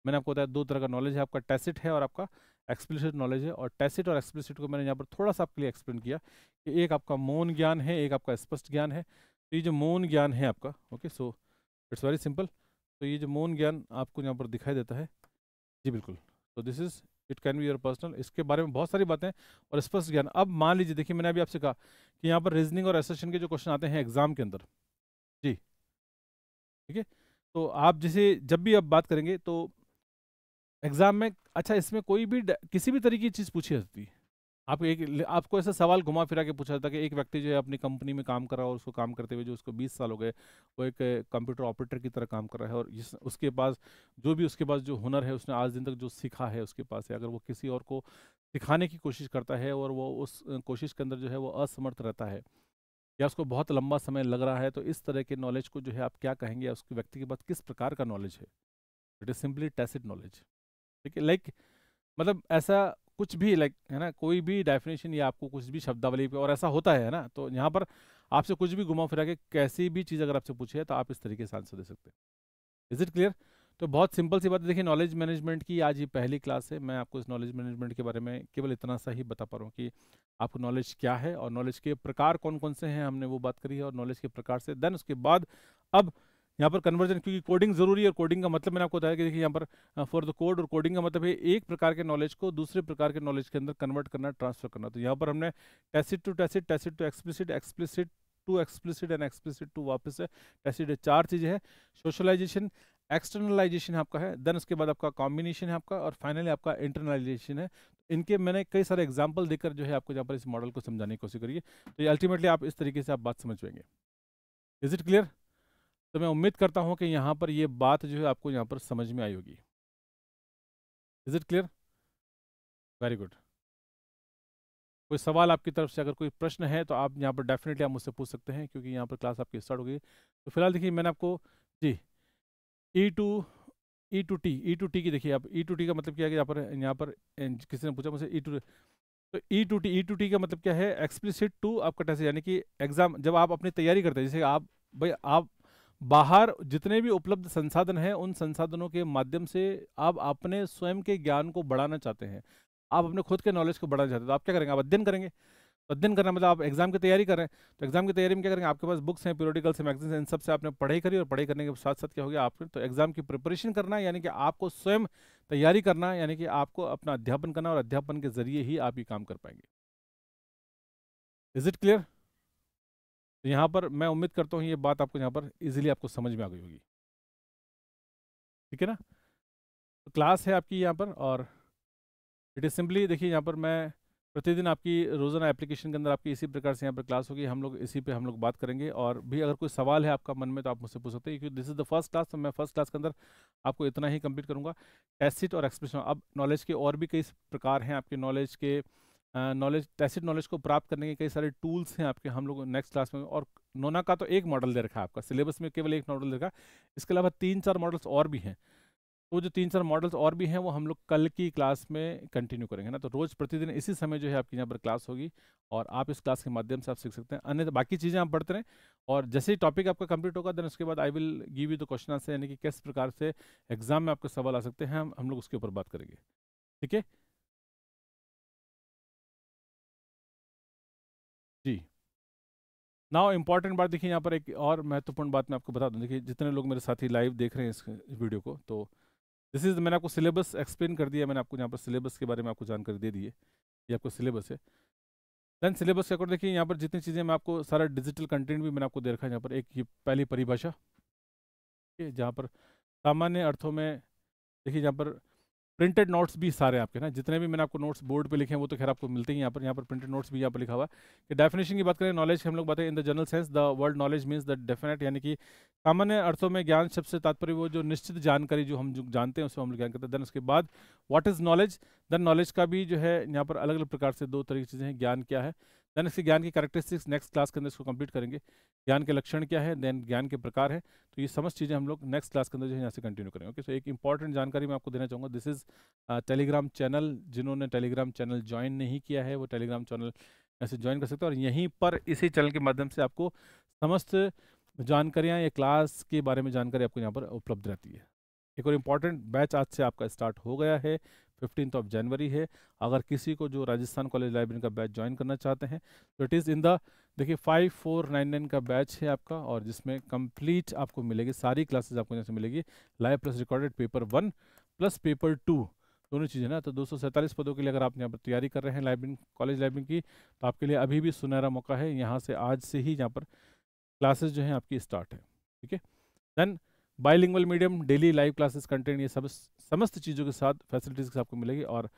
मैंने आपको बताया दो तरह का नॉलेज है आपका टैसिट है और आपका एक्सप्लिसिट नॉलेज है और टेसिट और एक्सप्लिसिट को मैंने यहाँ पर थोड़ा सा आपके लिए एक्सप्लेन किया कि एक आपका मौन ज्ञान है एक आपका स्पष्ट ज्ञान है तो ये जो मौन ज्ञान है आपका okay so it's very simple तो ये जो मौन ज्ञान आपको यहाँ पर दिखाई देता है जी बिल्कुल तो this is it can be your personal इसके बारे में बहुत सारी बातें और स्पष्ट ज्ञान अब मान लीजिए देखिए मैंने अभी आपसे कहा कि यहाँ पर रीजनिंग और एसेशन के जो क्वेश्चन आते हैं एग्जाम के अंदर जी ठीक है तो आप जैसे जब भी आप बात करेंगे तो एग्जाम में अच्छा इसमें कोई भी किसी भी तरीके की चीज़ पूछी जाती आप एक आपको ऐसा सवाल घुमा फिरा के पूछा जाता कि एक व्यक्ति जो है अपनी कंपनी में काम कर रहा है और उसको काम करते हुए जो उसको 20 साल हो गए वो एक कंप्यूटर ऑपरेटर की तरह काम कर रहा है और जिस उसके पास जो भी उसके पास जो हुनर है उसने आज दिन तक जो सीखा है उसके पास है अगर वो किसी और को सिखाने की कोशिश करता है और वो उस कोशिश के अंदर जो है वो असमर्थ रहता है या उसको बहुत लंबा समय लग रहा है तो इस तरह के नॉलेज को जो है आप क्या कहेंगे या उसके व्यक्ति के पास किस प्रकार का नॉलेज है it is simply tacit knowledge ठीक है लाइक मतलब ऐसा कुछ भी लाइक है ना कोई भी डेफिनेशन या आपको कुछ भी शब्दावली पे और ऐसा होता है ना तो यहाँ पर आपसे कुछ भी घुमा फिरा के कैसी भी चीज़ अगर आपसे पूछे तो आप इस तरीके से आंसर दे सकते हैं इज़ इट क्लियर तो बहुत सिंपल सी बात है देखिए नॉलेज मैनेजमेंट की आज ये पहली क्लास है मैं आपको इस नॉलेज मैनेजमेंट के बारे में केवल इतना सा ही बता पा रहा हूँ कि आपको नॉलेज क्या है और नॉलेज के प्रकार कौन कौन से हैं हमने वो बात करी है और नॉलेज के प्रकार से देन उसके बाद अब यहाँ पर कन्वर्जन क्योंकि कोडिंग जरूरी है कोडिंग का मतलब मैंने आपको बताया कि देखिए यहाँ पर फॉर द कोड और कोडिंग का मतलब है एक प्रकार के नॉलेज को दूसरे प्रकार के नॉलेज के अंदर कन्वर्ट करना ट्रांसफर करना तो यहाँ पर हमने tacit to tacit tacit to explicit explicit to explicit and explicit to वापस है टेसिड चार चीज़ें हैं सोशलाइजेशन एक्सटर्नलाइजेशन आपका है देन उसके बाद आपका कॉम्बिनेशन है आपका और फाइनली आपका इंटरनलाइजेशन है तो इनके मैंने कई सारे एग्जाम्पल देकर जो है आपको यहाँ पर इस मॉडल को समझाने की कोशिश करिए तो अल्टीमेटली आप इस तरीके से आप बात समझ पाएंगे इज इट क्लियर तो मैं उम्मीद करता हूँ कि यहाँ पर ये बात जो है आपको यहाँ पर समझ में आई होगी is it clear very good कोई सवाल आपकी तरफ से अगर कोई प्रश्न है तो आप यहाँ पर डेफिनेटली आप मुझसे पूछ सकते हैं क्योंकि यहाँ पर क्लास आपकी स्टार्ट होगी तो फिलहाल देखिए मैंने आपको जी E to E to T E to T की देखिए आप ई टू टी का मतलब क्या है यहाँ पर यहाँ पर किसी ने पूछा मुझसे ई e टू तो E to T E to T का मतलब क्या है एक्सप्लिसिट टू आपका टेस्ट यानी कि एग्जाम जब आप अपनी तैयारी करते हैं जैसे आप भाई आप बाहर जितने भी उपलब्ध संसाधन हैं उन संसाधनों के माध्यम से आप अपने स्वयं के ज्ञान को बढ़ाना चाहते हैं आप अपने खुद के नॉलेज को बढ़ाना चाहते हैं तो आप क्या करेंगे आप अध्ययन करेंगे तो अध्ययन करना मतलब आप एग्जाम की तैयारी कर रहे हैं तो एग्जाम की तैयारी में क्या करेंगे आपके पास बुक्स हैं पीरियडिकल्स हैं मैगजीन्स हैं इन सब से आपने पढ़ाई करी और पढ़ाई करने के साथ साथ क्या हो गया आपने तो एग्जाम की प्रिपरेशन करना यानी कि आपको स्वयं तैयारी करना यानी कि आपको अपना अध्यापन करना और अध्यापन के जरिए ही आप ये काम कर पाएंगे इज इट क्लियर तो यहाँ पर मैं उम्मीद करता हूँ ये बात आपको यहाँ पर इजीली आपको समझ में आ गई होगी ठीक है ना तो क्लास है आपकी यहाँ पर और इट इज सिंपली देखिए यहाँ पर मैं प्रतिदिन आपकी रोज़ाना एप्लीकेशन के अंदर आपकी इसी प्रकार से यहाँ पर क्लास होगी हम लोग इसी पे हम लोग बात करेंगे और भी अगर कोई सवाल है आपका मन में तो आप मुझसे पूछ सकते हैं क्योंकि this is the first class तो मैं फर्स्ट क्लास के अंदर आपको इतना ही कंप्लीट करूँगा टेस्ट और एक्सप्रेशन अब नॉलेज के और भी कई प्रकार हैं आपके नॉलेज के नॉलेज टैसिड नॉलेज को प्राप्त करने के कई सारे टूल्स हैं आपके हम लोग नेक्स्ट क्लास में और नोना का तो एक मॉडल दे रखा है आपका सिलेबस में केवल एक मॉडल दे रखा इसके अलावा तीन चार मॉडल्स और भी हैं तो जो तीन चार मॉडल्स और भी हैं वो हम लोग कल की क्लास में कंटिन्यू करेंगे ना तो रोज़ प्रतिदिन इसी समय जो है आपकी यहाँ पर क्लास होगी और आप इस क्लास के माध्यम से आप सीख सकते हैं अन्य तो बाकी चीज़ें आप पढ़ते रहें और जैसे ही टॉपिक आपका कंप्लीट होगा देन उसके बाद I will give you the question answer यानी कि किस प्रकार से एग्जाम में आपके सवाल आ सकते हैं हम हम लोग उसके ऊपर बात करेंगे ठीक है नाउ इम्पॉर्टेंट बात देखिए यहाँ पर एक और महत्वपूर्ण बात मैं आपको बता दूँ देखिए जितने लोग मेरे साथी लाइव देख रहे हैं इस वीडियो को तो दिस इज़ मैंने आपको सिलेबस एक्सप्लेन कर दिया मैंने आपको यहाँ पर सिलेबस के बारे में आपको जानकारी दे दी है ये आपको सिलेबस है देन सिलेबस के अकॉर्डिंग देखिए यहाँ पर जितनी चीज़ें मैं आपको सारा डिजिटल कंटेंट भी मैंने आपको दे रखा है यहाँ पर एक ये पहली परिभाषा जहाँ पर सामान्य अर्थों में देखिए जहाँ पर प्रिंटेड नोट्स भी सारे आपके ना जितने भी मैंने आपको नोट्स बोर्ड पे लिखे हैं वो तो खैर आपको मिलते हैं यहाँ पर यहाँ पर प्रिंटेड नोट्स भी यहाँ पर लिखा हुआ है कि डेफिनेशन की बात करें नॉलेज हम लोग बातें in the general sense the world knowledge means the definite यानी कि सामान्य अर्थों में ज्ञान सबसे तात्पर्य वो जो निश्चित जानकारी जो हम जो जानते हैं उसमें हम लोग ज्ञान करते हैं देन उसके बाद what is knowledge then knowledge का भी जो है यहाँ पर अलग अलग प्रकार से दो तरीके की चीज़ें हैं ज्ञान क्या है देन इसके ज्ञान की करेक्टरिस्टिक्स नेक्स्ट क्लास के अंदर इसको कंप्लीट करेंगे ज्ञान के लक्षण क्या है देन ज्ञान के प्रकार है तो ये समस्त चीज़ें हम लोग नेक्स्ट क्लास के अंदर जो है यहाँ से कंटिन्यू करेंगे ओके सो एक इंपॉर्टेंट जानकारी मैं आपको देना चाहूँगा दिस इज़ टेलीग्राम चैनल जिन्होंने टेलीग्राम चैनल ज्वाइन नहीं किया है वो टेलीग्राम चैनल ऐसे ज्वाइन कर सकते हैं और यहीं पर इसी चैनल के माध्यम से आपको समस्त जानकारियाँ या क्लास के बारे में जानकारी आपको यहाँ पर उपलब्ध रहती है एक और इम्पॉर्टेंट बैच आज से आपका स्टार्ट हो गया है फिफ्टीन ऑफ जनवरी है अगर किसी को जो राजस्थान कॉलेज लाइब्रेरी का बैच ज्वाइन करना चाहते हैं तो इट इज़ इन द देखिए फाइव फोर नाइन नाइन का बैच है आपका और जिसमें कंप्लीट आपको मिलेगी सारी क्लासेस आपको जैसे मिलेगी live plus recorded paper one plus paper two दोनों चीज़ें ना तो दो पदों के लिए अगर आप यहाँ पर तैयारी कर रहे हैं लाइब्रेरी कॉलेज लाइब्रेरी की तो आपके लिए अभी भी सुनहरा मौका है यहाँ से आज से ही यहाँ पर क्लासेज जो हैं आपकी स्टार्ट है ठीक है then bilingual medium daily live classes content ये सब समस्त चीज़ों के साथ फैसिलिटीज़ के साथ आपको मिलेगी और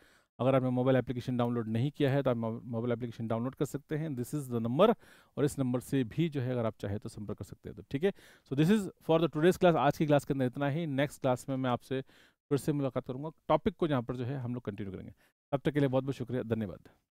अगर आपने मोबाइल एप्लीकेशन डाउनलोड नहीं किया है तो आप मोबाइल एप्लीकेशन डाउनलोड कर सकते हैं दिस इज़ द नंबर और इस नंबर से भी जो है अगर आप चाहे तो संपर्क कर सकते हैं तो ठीक है so this is for the today's class आज की क्लास के अंदर इतना ही नेक्स्ट क्लास में मैं आपसे फिर से मुलाकात करूँगा टॉपिक को यहाँ पर जो है हम लोग कंटिन्यू करेंगे तब तक के लिए बहुत बहुत शुक्रिया धन्यवाद